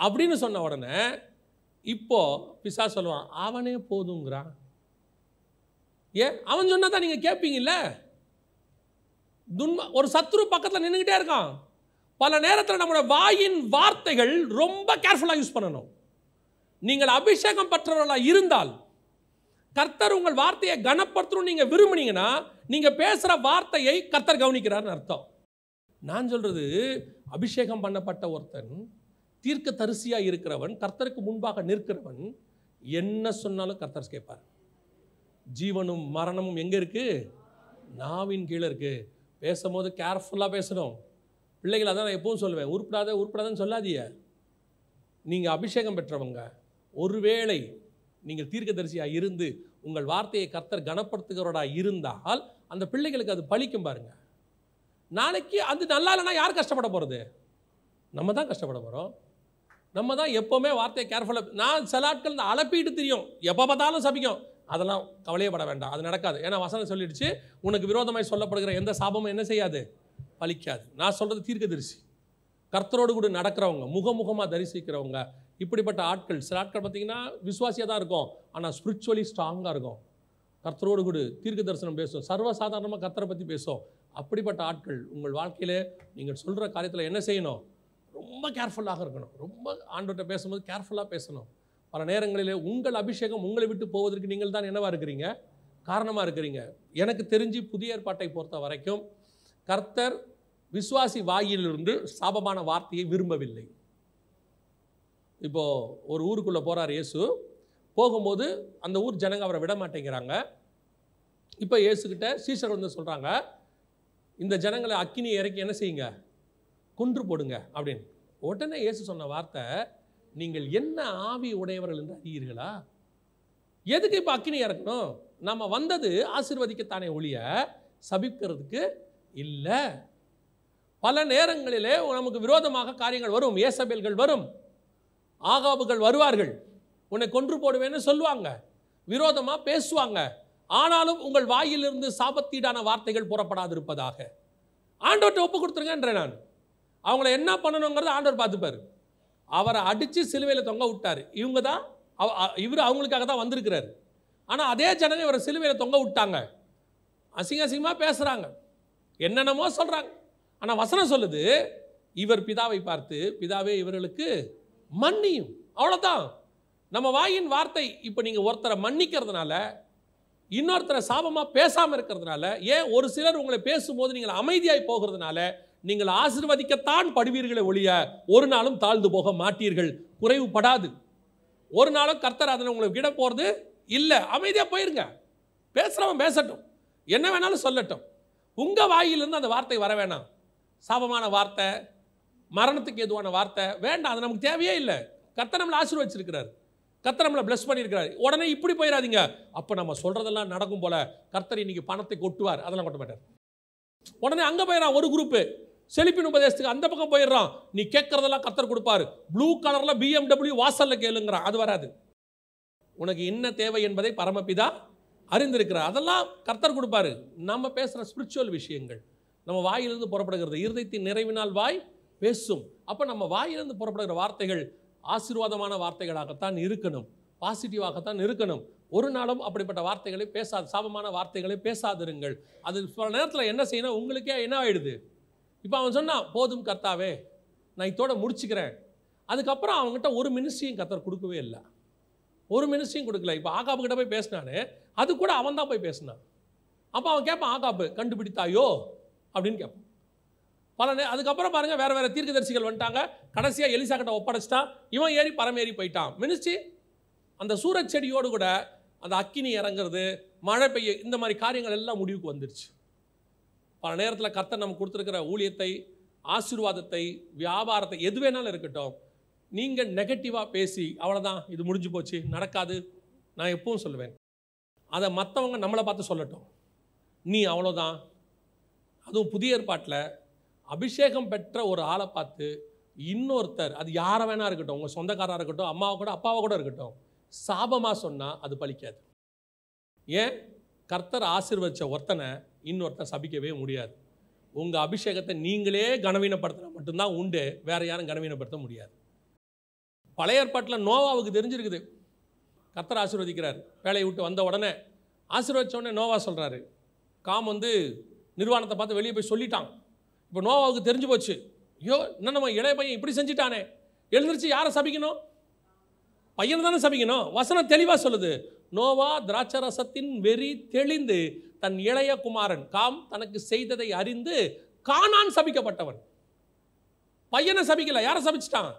அப்படின்னு சொன்ன உடனே இப்போ பிசா சொல்லுவான் அவனே போதுங்கிறான் ஏன் அவன் சொன்னா தான் நீங்கள் கேட்பீங்கல்ல துன்ம ஒரு சத்ரு பக்கத்தில் நின்றுக்கிட்டே இருக்கான் பல நேரத்தில் நம்மளோட வாயின் வார்த்தைகள் ரொம்ப கேர்ஃபுல்லாக யூஸ் பண்ணணும் நீங்கள் அபிஷேகம் பெற்றவர்களாக இருந்தால் கர்த்தர் உங்கள் வார்த்தையை கனப்படுத்தணும் நீங்கள் விரும்புனீங்கன்னா நீங்கள் பேசுகிற வார்த்தையை கர்த்தர் கவனிக்கிறார்னு அர்த்தம் நான் சொல்கிறது அபிஷேகம் பண்ணப்பட்ட ஒருத்தன் தீர்க்க தரிசியாக இருக்கிறவன் கர்த்தருக்கு முன்பாக நிற்கிறவன் என்ன சொன்னாலும் கர்த்தர் கேட்பார் ஜீவனும் மரணமும் எங்கே இருக்குது நாவின் கீழே இருக்குது பேசும்போது கேர்ஃபுல்லாக பேசணும் பிள்ளைகள் அதான் நான் எப்பவும் சொல்லுவேன் உருப்படாத உருப்படாதன்னு சொல்லாதீங்க நீங்கள் அபிஷேகம் பெற்றவங்க ஒருவேளை நீங்கள் தீர்க்கதரிசியாக இருந்து உங்கள் வார்த்தையை கர்த்தர் கனப்படுத்துகிறவரா இருந்தால் அந்த பிள்ளைகளுக்கு அது பழிக்கும் பாருங்க நாளைக்கு அது நல்லா இல்லைனா யார் கஷ்டப்பட போகிறது நம்ம தான் கஷ்டப்பட போகிறோம் நம்ம தான் எப்போவுமே வார்த்தையை கேர்ஃபுல்லாக நான் சில ஆட்கள் இந்த அளப்பிட்டு தெரியும் எப்போ பார்த்தாலும் சபிக்கும் அதெல்லாம் கவலையப்பட வேண்டாம் அது நடக்காது ஏன்னா வசனம் சொல்லிடுச்சு உனக்கு விரோதமாய் சொல்லப்படுகிற எந்த சாபமும் என்ன செய்யாது பழிக்காது நான் சொல்கிறது தீர்க்கதரிசி கர்த்தரோடு கூட நடக்கிறவங்க முகமுகமாக தரிசிக்கிறவங்க இப்படிப்பட்ட ஆட்கள் சில ஆட்கள் பார்த்தீங்கன்னா விசுவாசியாக தான் இருக்கும் ஆனால் ஸ்பிரிச்சுவலி ஸ்ட்ராங்காக இருக்கும் கர்த்தரோடு கூடு தீர்க்க தரிசனம் பேசும் சர்வசாதாரணமாக கர்த்தரை பற்றி பேசும் அப்படிப்பட்ட ஆட்கள் உங்கள் வாழ்க்கையில் நீங்கள் சொல்கிற காரியத்தில் என்ன செய்யணும் ரொம்ப கேர்ஃபுல்லாக இருக்கணும் ரொம்ப ஆண்டோட்ட பேசும்போது கேர்ஃபுல்லாக பேசணும் பல நேரங்களில் உங்கள் அபிஷேகம் உங்களை விட்டு போவதற்கு நீங்கள் தான் என்னவாக இருக்கிறீங்க காரணமாக இருக்கிறீங்க எனக்கு தெரிஞ்சு புதிய ஏற்பாட்டை பொறுத்த வரைக்கும் கர்த்தர் விசுவாசி வாயிலிருந்து சாபமான வார்த்தையை விரும்பவில்லை இப்போது ஒரு ஊருக்குள்ளே போகிறார் இயேசு போகும்போது அந்த ஊர் ஜனங்க அவரை விட மாட்டேங்கிறாங்க இப்போ இயேசுக்கிட்ட சீசர் வந்து சொல்கிறாங்க இந்த ஜனங்களை அக்கினி இறக்கி என்ன செய்யுங்க குன்று போடுங்க அப்படின்னு உடனே இயேசு சொன்ன வார்த்தை நீங்கள் என்ன ஆவி உடையவர்கள் என்று அறியீர்களா எதுக்கு இப்போ அக்கினி இறக்கணும் நம்ம வந்தது ஆசிர்வதிக்கத்தானே ஒழிய சபிக்கிறதுக்கு இல்லை பல நேரங்களிலே நமக்கு விரோதமாக காரியங்கள் வரும் ஏசபேல்கள் வரும் ஆகாபுகள் வருவார்கள் உன்னை கொன்று போடுவேன்னு சொல்லுவாங்க விரோதமாக பேசுவாங்க ஆனாலும் உங்கள் வாயிலிருந்து சாபத்தீடான வார்த்தைகள் புறப்படாதிருப்பதாக ஆண்டவர்கிட்ட ஒப்பு கொடுத்துருங்கன்ற நான் அவங்கள என்ன பண்ணணுங்கிறத ஆண்டவர் பார்த்துப்பார் அவரை அடித்து சிலுவையில் தொங்க விட்டார் இவங்க தான் அவ இவர் அவங்களுக்காக தான் வந்திருக்கிறார் ஆனால் அதே ஜனங்க இவரை சிலுவையில் தொங்க விட்டாங்க அசிங்க அசிங்கமாக பேசுகிறாங்க என்னென்னமோ சொல்கிறாங்க ஆனால் வசனம் சொல்லுது இவர் பிதாவை பார்த்து பிதாவே இவர்களுக்கு மன்னியும் அவ்வளோதான் நம்ம வாயின் வார்த்தை இப்போ நீங்கள் ஒருத்தரை மன்னிக்கிறதுனால இன்னொருத்தரை சாபமாக பேசாமல் இருக்கிறதுனால ஏன் ஒரு சிலர் உங்களை பேசும்போது நீங்கள் அமைதியாகி போகிறதுனால நீங்கள் ஆசிர்வதிக்கத்தான் படுவீர்களை ஒழிய ஒரு நாளும் தாழ்ந்து போக மாட்டீர்கள் குறைவுபடாது ஒரு நாளும் கர்த்தர் அதனை உங்களை விட போகிறது இல்லை அமைதியாக போயிருங்க பேசுகிறவன் பேசட்டும் என்ன வேணாலும் சொல்லட்டும் உங்கள் வாயிலிருந்து அந்த வார்த்தை வர வேணாம் சாபமான வார்த்தை மரணத்துக்கு எதுவான வார்த்தை வேண்டாம் அது நமக்கு தேவையே இல்லை கத்த நம்மளை ஆசீர்வச்சிருக்கிறார் கர்த்தர் நம்மளை பிளஸ் பண்ணியிருக்கிறார் உடனே இப்படி போயிடாதீங்க அப்போ நம்ம சொல்கிறதெல்லாம் நடக்கும் போல் கர்த்தர் இன்னைக்கு பணத்தை கொட்டுவார் அதெல்லாம் கொட்ட மாட்டார் உடனே அங்கே போயிடறான் ஒரு குரூப்பு செழிப்பின் உபதேசத்துக்கு அந்த பக்கம் போயிடுறான் நீ கேட்குறதெல்லாம் கத்தர் கொடுப்பாரு ப்ளூ கலரில் பிஎம்டபிள்யூ வாசலில் கேளுங்கிறான் அது வராது உனக்கு என்ன தேவை என்பதை பரமபிதா அறிந்திருக்கிறார் அதெல்லாம் கர்த்தர் கொடுப்பாரு நம்ம பேசுகிற ஸ்பிரிச்சுவல் விஷயங்கள் நம்ம வாயிலிருந்து புறப்படுகிறது இருதயத்தின் நிறைவினால் வாய் பேசும் அப்போ நம்ம வாயிலிருந்து புறப்படுகிற வார்த்தைகள் ஆசீர்வாதமான வார்த்தைகளாகத்தான் இருக்கணும் பாசிட்டிவாகத்தான் இருக்கணும் ஒரு நாளும் அப்படிப்பட்ட வார்த்தைகளை பேசாது சாபமான வார்த்தைகளை பேசாதிருங்கள் அது சில நேரத்தில் என்ன செய்யணும் உங்களுக்கே என்ன ஆகிடுது இப்போ அவன் சொன்னான் போதும் கர்த்தாவே நான் இதோட முடிச்சுக்கிறேன் அதுக்கப்புறம் அவங்ககிட்ட ஒரு மினிஸ்ட்ரியும் கத்தர் கொடுக்கவே இல்லை ஒரு மினிஸ்ட்ரியும் கொடுக்கல இப்போ ஆகாப்புக்கிட்ட போய் பேசினானே அது கூட அவன் தான் போய் பேசினான் அப்போ அவன் கேட்பான் ஆகாப்பு கண்டுபிடித்தாயோ அப்படின்னு கேட்பான் பல அதுக்கப்புறம் பாருங்கள் வேறு வேறு தீர்க்கதரிசிகள் வந்துட்டாங்க கடைசியாக எலிசா கிட்ட ஒப்படைச்சிட்டான் இவன் ஏறி பரமேறி போயிட்டான் மினிச்சு அந்த சூரச் செடியோடு கூட அந்த அக்கினி இறங்குறது மழை பெய்ய இந்த மாதிரி காரியங்கள் எல்லாம் முடிவுக்கு வந்துருச்சு பல நேரத்தில் கர்த்தர் நம்ம கொடுத்துருக்கிற ஊழியத்தை ஆசீர்வாதத்தை வியாபாரத்தை எது வேணாலும் இருக்கட்டும் நீங்கள் நெகட்டிவாக பேசி அவ்வளோதான் இது முடிஞ்சு போச்சு நடக்காது நான் எப்பவும் சொல்லுவேன் அதை மற்றவங்க நம்மளை பார்த்து சொல்லட்டும் நீ அவ்வளோதான் அதுவும் புதிய ஏற்பாட்டில் அபிஷேகம் பெற்ற ஒரு ஆளை பார்த்து இன்னொருத்தர் அது யாரை வேணா இருக்கட்டும் உங்கள் சொந்தக்காராக இருக்கட்டும் அம்மாவை கூட அப்பாவை கூட இருக்கட்டும் சாபமாக சொன்னால் அது பலிக்காது ஏன் கர்த்தர் ஆசிர்வதித்த ஒருத்தனை இன்னொருத்தன் சபிக்கவே முடியாது உங்கள் அபிஷேகத்தை நீங்களே கனவீனப்படுத்தினா மட்டும்தான் உண்டு வேறு யாரும் கனவீனப்படுத்த முடியாது பழைய ஏற்பாட்டில் நோவாவுக்கு தெரிஞ்சிருக்குது கர்த்தர் ஆசீர்வதிக்கிறார் வேலையை விட்டு வந்த உடனே ஆசீர்வதிச்ச உடனே நோவா சொல்கிறாரு காம் வந்து நிர்வாணத்தை பார்த்து வெளியே போய் சொல்லிட்டான் இப்போ நோவாவுக்கு தெரிஞ்சு போச்சு ஐயோ என்ன நம்ம இளைய பையன் இப்படி செஞ்சுட்டானே எழுந்திரிச்சு யாரை சபிக்கணும் பையனை தானே சபிக்கணும் வசனம் தெளிவாக சொல்லுது நோவா திராட்சரசத்தின் வெறி தெளிந்து தன் இளைய குமாரன் காம் தனக்கு செய்ததை அறிந்து காணான் சபிக்கப்பட்டவன் பையனை சபிக்கல யாரை சபிச்சிட்டான்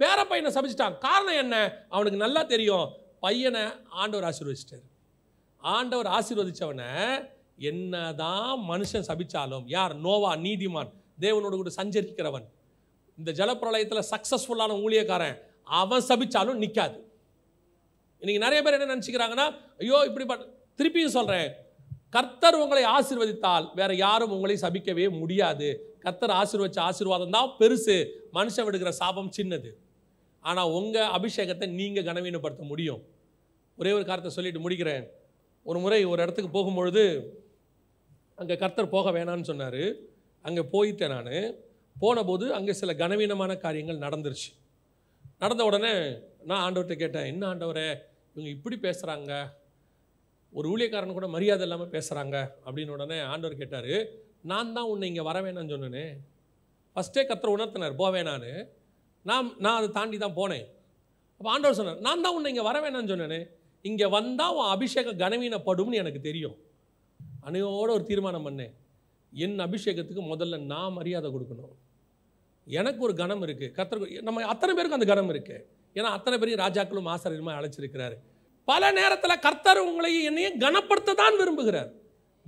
பேர பையனை சபிச்சிட்டான் காரணம் என்ன அவனுக்கு நல்லா தெரியும் பையனை ஆண்டவர் ஆசீர்வதிச்சிட்டார் ஆண்டவர் ஆசீர்வதிச்சவனை என்னதான் மனுஷன் சபிச்சாலும் யார் நோவா நீதிமான் தேவனோட கூட சஞ்சரிக்கிறவன் இந்த ஜலப்பிரளயத்தில் சக்ஸஸ்ஃபுல்லான ஊழியக்காரன் அவன் சபிச்சாலும் நிற்காது இன்றைக்கி நிறைய பேர் என்ன நினச்சிக்கிறாங்கன்னா ஐயோ இப்படி திருப்பியும் சொல்கிறேன் கர்த்தர் உங்களை ஆசிர்வதித்தால் வேற யாரும் உங்களை சபிக்கவே முடியாது கர்த்தர் ஆசிர்வச்ச ஆசீர்வாதம் தான் பெருசு மனுஷன் விடுகிற சாபம் சின்னது ஆனால் உங்கள் அபிஷேகத்தை நீங்கள் கனவீனப்படுத்த முடியும் ஒரே ஒரு காரத்தை சொல்லிட்டு முடிக்கிறேன் ஒரு முறை ஒரு இடத்துக்கு போகும்பொழுது அங்கே கர்த்தர் போக வேணான்னு சொன்னார் அங்கே போயிட்டேன் நான் போனபோது அங்கே சில கனவீனமான காரியங்கள் நடந்துருச்சு நடந்த உடனே நான் ஆண்டவர்கிட்ட கேட்டேன் என்ன ஆண்டவரே இவங்க இப்படி பேசுகிறாங்க ஒரு ஊழியக்காரன் கூட மரியாதை இல்லாமல் பேசுகிறாங்க அப்படின்னு உடனே ஆண்டவர் கேட்டார் நான் தான் உன்னை இங்கே வர வேணான்னு சொன்னேனே ஃபஸ்ட்டே கத்திர உணர்த்தினார் போவேணான்னு நான் நான் அதை தாண்டி தான் போனேன் அப்போ ஆண்டவர் சொன்னார் நான் தான் உன்னை இங்கே வர வேணான்னு சொன்னேனே இங்கே வந்தால் உன் அபிஷேகம் கனவீனப்படும்னு எனக்கு தெரியும் அணையோட ஒரு தீர்மானம் பண்ணேன் என் அபிஷேகத்துக்கு முதல்ல நான் மரியாதை கொடுக்கணும் எனக்கு ஒரு கணம் இருக்குது கத்தர் நம்ம அத்தனை பேருக்கும் அந்த கணம் இருக்குது ஏன்னா அத்தனை பேரையும் ராஜாக்களும் ஆசிரியருமா அழைச்சிருக்கிறாரு பல நேரத்தில் கர்த்தர் உங்களையும் என்னையும் கனப்படுத்த தான் விரும்புகிறார்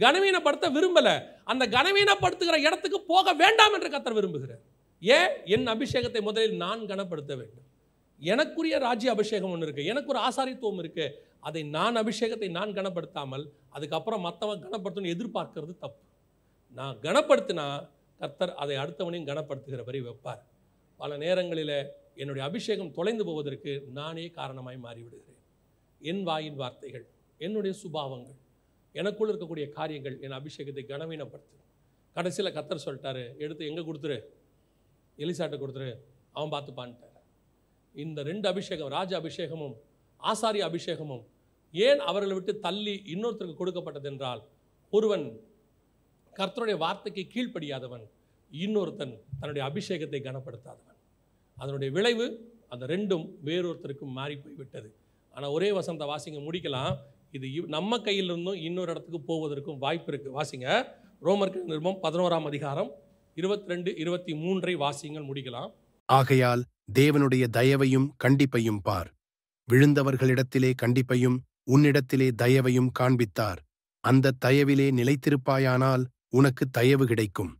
கனவீனப்படுத்த விரும்பலை அந்த கனவீனப்படுத்துகிற இடத்துக்கு போக வேண்டாம் என்று கத்தர் விரும்புகிறார் ஏன் என் அபிஷேகத்தை முதலில் நான் கனப்படுத்த வேண்டும் எனக்குரிய ராஜ்ய அபிஷேகம் ஒன்று இருக்குது எனக்கு ஒரு ஆசாரித்துவம் இருக்குது அதை நான் அபிஷேகத்தை நான் கனப்படுத்தாமல் அதுக்கப்புறம் மற்றவன் கனப்படுத்தணும்னு எதிர்பார்க்கறது தப்பு நான் கனப்படுத்தினா கர்த்தர் அதை அடுத்தவனையும் கனப்படுத்துகிற வரை வைப்பார் பல நேரங்களில் என்னுடைய அபிஷேகம் தொலைந்து போவதற்கு நானே காரணமாய் மாறிவிடுகிறேன் என் வாயின் வார்த்தைகள் என்னுடைய சுபாவங்கள் எனக்குள் இருக்கக்கூடிய காரியங்கள் என் அபிஷேகத்தை கனவீனப்படுத்தும் கடைசியில் கத்தர் சொல்லிட்டாரு எடுத்து எங்கே கொடுத்துரு எலிசாட்டை கொடுத்துரு அவன் பார்த்துப்பான்ட்டார் இந்த ரெண்டு அபிஷேகம் ராஜ அபிஷேகமும் ஆசாரிய அபிஷேகமும் ஏன் அவர்களை விட்டு தள்ளி இன்னொருத்தருக்கு கொடுக்கப்பட்டதென்றால் ஒருவன் கர்த்தருடைய வார்த்தைக்கு கீழ்ப்படியாதவன் இன்னொருத்தன் தன்னுடைய அபிஷேகத்தை கனப்படுத்தாதவன் அதனுடைய விளைவு அந்த ரெண்டும் வேறொருத்தருக்கும் மாறி போய்விட்டது ஆனால் ஒரே வசந்த வாசிங்க முடிக்கலாம் இது நம்ம கையிலிருந்தும் இன்னொரு இடத்துக்கு போவதற்கும் வாய்ப்பு இருக்குது வாசிங்க ரோமர்க்கு நிருபம் பதினோராம் அதிகாரம் இருபத்தி ரெண்டு இருபத்தி மூன்றை வாசிங்கள் முடிக்கலாம் ஆகையால் தேவனுடைய தயவையும் கண்டிப்பையும் பார் விழுந்தவர்களிடத்திலே கண்டிப்பையும் உன்னிடத்திலே தயவையும் காண்பித்தார் அந்த தயவிலே நிலைத்திருப்பாயானால் உனக்கு தயவு கிடைக்கும்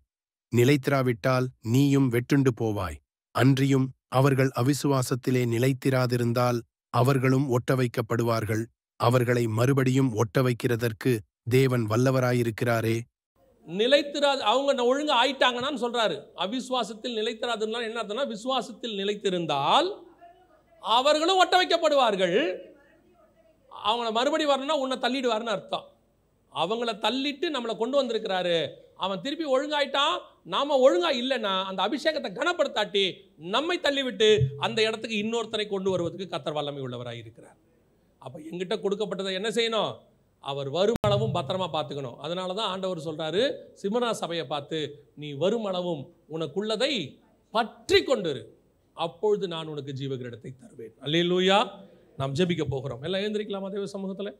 நிலைத்திராவிட்டால் நீயும் வெட்டுண்டு போவாய் அன்றியும் அவர்கள் அவிசுவாசத்திலே நிலைத்திராதிருந்தால் அவர்களும் ஒட்ட வைக்கப்படுவார்கள் அவர்களை மறுபடியும் ஒட்ட வைக்கிறதற்கு தேவன் வல்லவராயிருக்கிறாரே நிலைத்திராது அவங்க ஒழுங்கு ஆயிட்டாங்கன்னு சொல்றாரு அவிசுவாசத்தில் நிலைத்திராதுன்னா என்ன விசுவாசத்தில் நிலைத்திருந்தால் அவர்களும் ஒட்ட வைக்கப்படுவார்கள் அவங்கள மறுபடி வரணும்னா உன்னை தள்ளிடுவாருன்னு அர்த்தம் அவங்கள தள்ளிட்டு நம்மளை கொண்டு வந்திருக்கிறாரு அவன் திருப்பி ஒழுங்காயிட்டான் நாம் ஒழுங்காக இல்லைன்னா அந்த அபிஷேகத்தை கனப்படுத்தாட்டி நம்மை தள்ளிவிட்டு அந்த இடத்துக்கு இன்னொருத்தனை கொண்டு வருவதற்கு கத்தர் வல்லமை உள்ளவராக இருக்கிறார் அப்போ எங்கிட்ட கொடுக்கப்பட்டதை என்ன செய்யணும் அவர் வருமளவும் பத்திரமா பார்த்துக்கணும் அதனால தான் ஆண்டவர் சொல்கிறாரு சிம்மனா சபையை பார்த்து நீ வருமளவும் உனக்குள்ளதை பற்றி கொண்டுரு அப்பொழுது நான் உனக்கு ஜீவகிரடத்தை தருவேன் அல்லையிலூயா நாம் ஜெபிக்க போகிறோம் எல்லாம் எழுந்திரிக்கலாமா தேவ சமூகத்தில்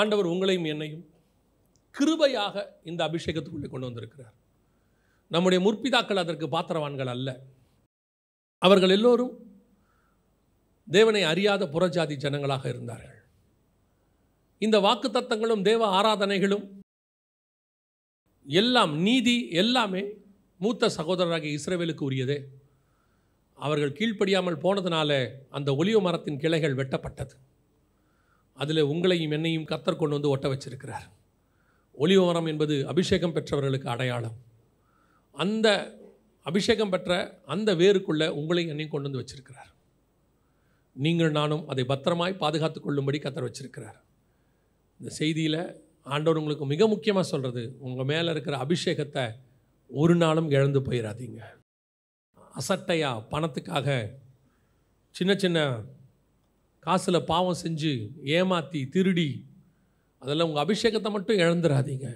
ஆண்டவர் உங்களையும் என்னையும் கிருபையாக இந்த அபிஷேகத்துக்குள்ளே கொண்டு வந்திருக்கிறார் நம்முடைய முற்பிதாக்கள் அதற்கு பாத்திரவான்கள் அல்ல அவர்கள் எல்லோரும் தேவனை அறியாத புறஜாதி ஜனங்களாக இருந்தார்கள் இந்த வாக்கு தத்தங்களும் தேவ ஆராதனைகளும் எல்லாம் நீதி எல்லாமே மூத்த சகோதரராக இஸ்ரேவேலுக்கு உரியதே அவர்கள் கீழ்ப்படியாமல் போனதுனால அந்த ஒலிவ மரத்தின் கிளைகள் வெட்டப்பட்டது அதில் உங்களையும் என்னையும் கத்தர் கொண்டு வந்து ஒட்ட வச்சிருக்கிறார் ஒலிவ மரம் என்பது அபிஷேகம் பெற்றவர்களுக்கு அடையாளம் அந்த அபிஷேகம் பெற்ற அந்த வேருக்குள்ளே உங்களையும் என்னையும் கொண்டு வந்து வச்சிருக்கிறார் நீங்கள் நானும் அதை பத்திரமாய் பாதுகாத்து கொள்ளும்படி கத்தர் வச்சிருக்கிறார் இந்த செய்தியில் ஆண்டவர் உங்களுக்கு மிக முக்கியமாக சொல்கிறது உங்கள் மேலே இருக்கிற அபிஷேகத்தை ஒரு நாளும் இழந்து போயிடாதீங்க அசட்டையாக பணத்துக்காக சின்ன சின்ன காசில் பாவம் செஞ்சு ஏமாற்றி திருடி அதெல்லாம் உங்கள் அபிஷேகத்தை மட்டும் இழந்துடாதீங்க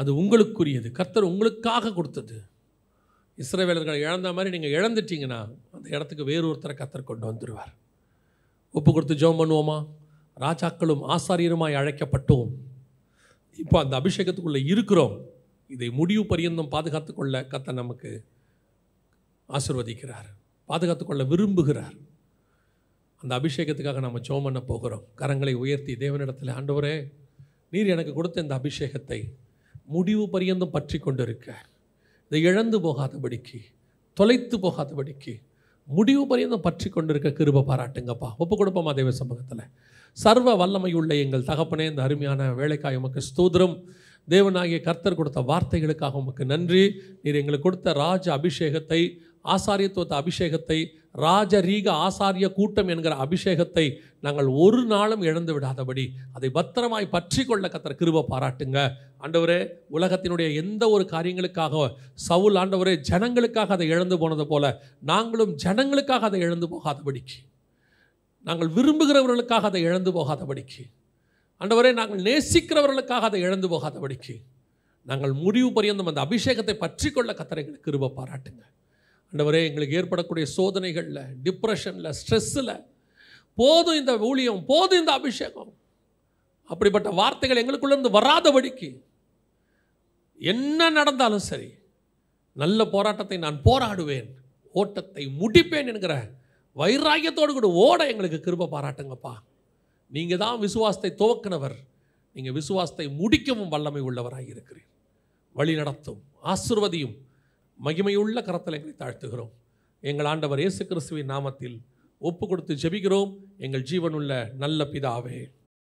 அது உங்களுக்குரியது கர்த்தர் உங்களுக்காக கொடுத்தது இஸ்ரவேலர்களை இழந்த மாதிரி நீங்கள் இழந்துட்டீங்கன்னா அந்த இடத்துக்கு வேறொருத்தரை கத்தர் கொண்டு வந்துடுவார் ஒப்பு கொடுத்து ஜோம் பண்ணுவோமா ராஜாக்களும் ஆசாரியருமாய் அழைக்கப்பட்டோம் இப்போ அந்த அபிஷேகத்துக்குள்ளே இருக்கிறோம் இதை முடிவு பரியந்தம் பாதுகாத்து கொள்ள கத்தை நமக்கு ஆசிர்வதிக்கிறார் பாதுகாத்து கொள்ள விரும்புகிறார் அந்த அபிஷேகத்துக்காக நம்ம ஜோம் பண்ண போகிறோம் கரங்களை உயர்த்தி தேவனிடத்தில் ஆண்டவரே நீர் எனக்கு கொடுத்த இந்த அபிஷேகத்தை முடிவு பரியந்தம் பற்றி கொண்டிருக்க இதை இழந்து போகாதபடிக்கு தொலைத்து போகாதபடிக்கு முடிவு பரியந்தம் பற்றி கொண்டிருக்க கிருப பாராட்டுங்கப்பா ஒப்பு கொடுப்போமா தேவ சமூகத்தில் சர்வ வல்லமை உள்ள எங்கள் தகப்பனே இந்த அருமையான வேலைக்காய் உமக்கு ஸ்தூதிரம் தேவனாகிய கர்த்தர் கொடுத்த வார்த்தைகளுக்காக உமக்கு நன்றி நீர் எங்களுக்கு கொடுத்த ராஜ அபிஷேகத்தை ஆசாரியத்துவத்தை அபிஷேகத்தை ராஜரீக ஆசாரிய கூட்டம் என்கிற அபிஷேகத்தை நாங்கள் ஒரு நாளும் இழந்து விடாதபடி அதை பத்திரமாய் பற்றி கொள்ள கத்திர கிருப பாராட்டுங்க ஆண்டவரே உலகத்தினுடைய எந்த ஒரு காரியங்களுக்காக சவுல் ஆண்டவரே ஜனங்களுக்காக அதை இழந்து போனது போல நாங்களும் ஜனங்களுக்காக அதை இழந்து போகாதபடிக்கு நாங்கள் விரும்புகிறவர்களுக்காக அதை இழந்து போகாதபடிக்கு ஆண்டவரே நாங்கள் நேசிக்கிறவர்களுக்காக அதை இழந்து போகாதபடிக்கு நாங்கள் முடிவு பரியந்தம் அந்த அபிஷேகத்தை பற்றி கொள்ள கத்திரைகளுக்கு கிருப பாராட்டுங்க ஆண்டவரே எங்களுக்கு ஏற்படக்கூடிய சோதனைகளில் டிப்ரெஷனில் ஸ்ட்ரெஸ்ஸில் போதும் இந்த ஊழியம் போதும் இந்த அபிஷேகம் அப்படிப்பட்ட வார்த்தைகள் எங்களுக்குள்ளேருந்து வராதபடிக்கு என்ன நடந்தாலும் சரி நல்ல போராட்டத்தை நான் போராடுவேன் ஓட்டத்தை முடிப்பேன் என்கிற வைராகியத்தோடு கூட ஓட எங்களுக்கு கிருப பாராட்டுங்கப்பா நீங்கள் தான் விசுவாசத்தை துவக்கினவர் நீங்கள் விசுவாசத்தை முடிக்கவும் வல்லமை உள்ளவராக இருக்கிறீர் வழி நடத்தும் ஆசிர்வதியும் மகிமையுள்ள கரத்தில் எங்களை தாழ்த்துகிறோம் எங்கள் ஆண்டவர் இயேசு கிறிஸ்துவின் நாமத்தில் ஒப்பு கொடுத்து ஜெபிக்கிறோம் எங்கள் ஜீவனுள்ள நல்ல பிதாவே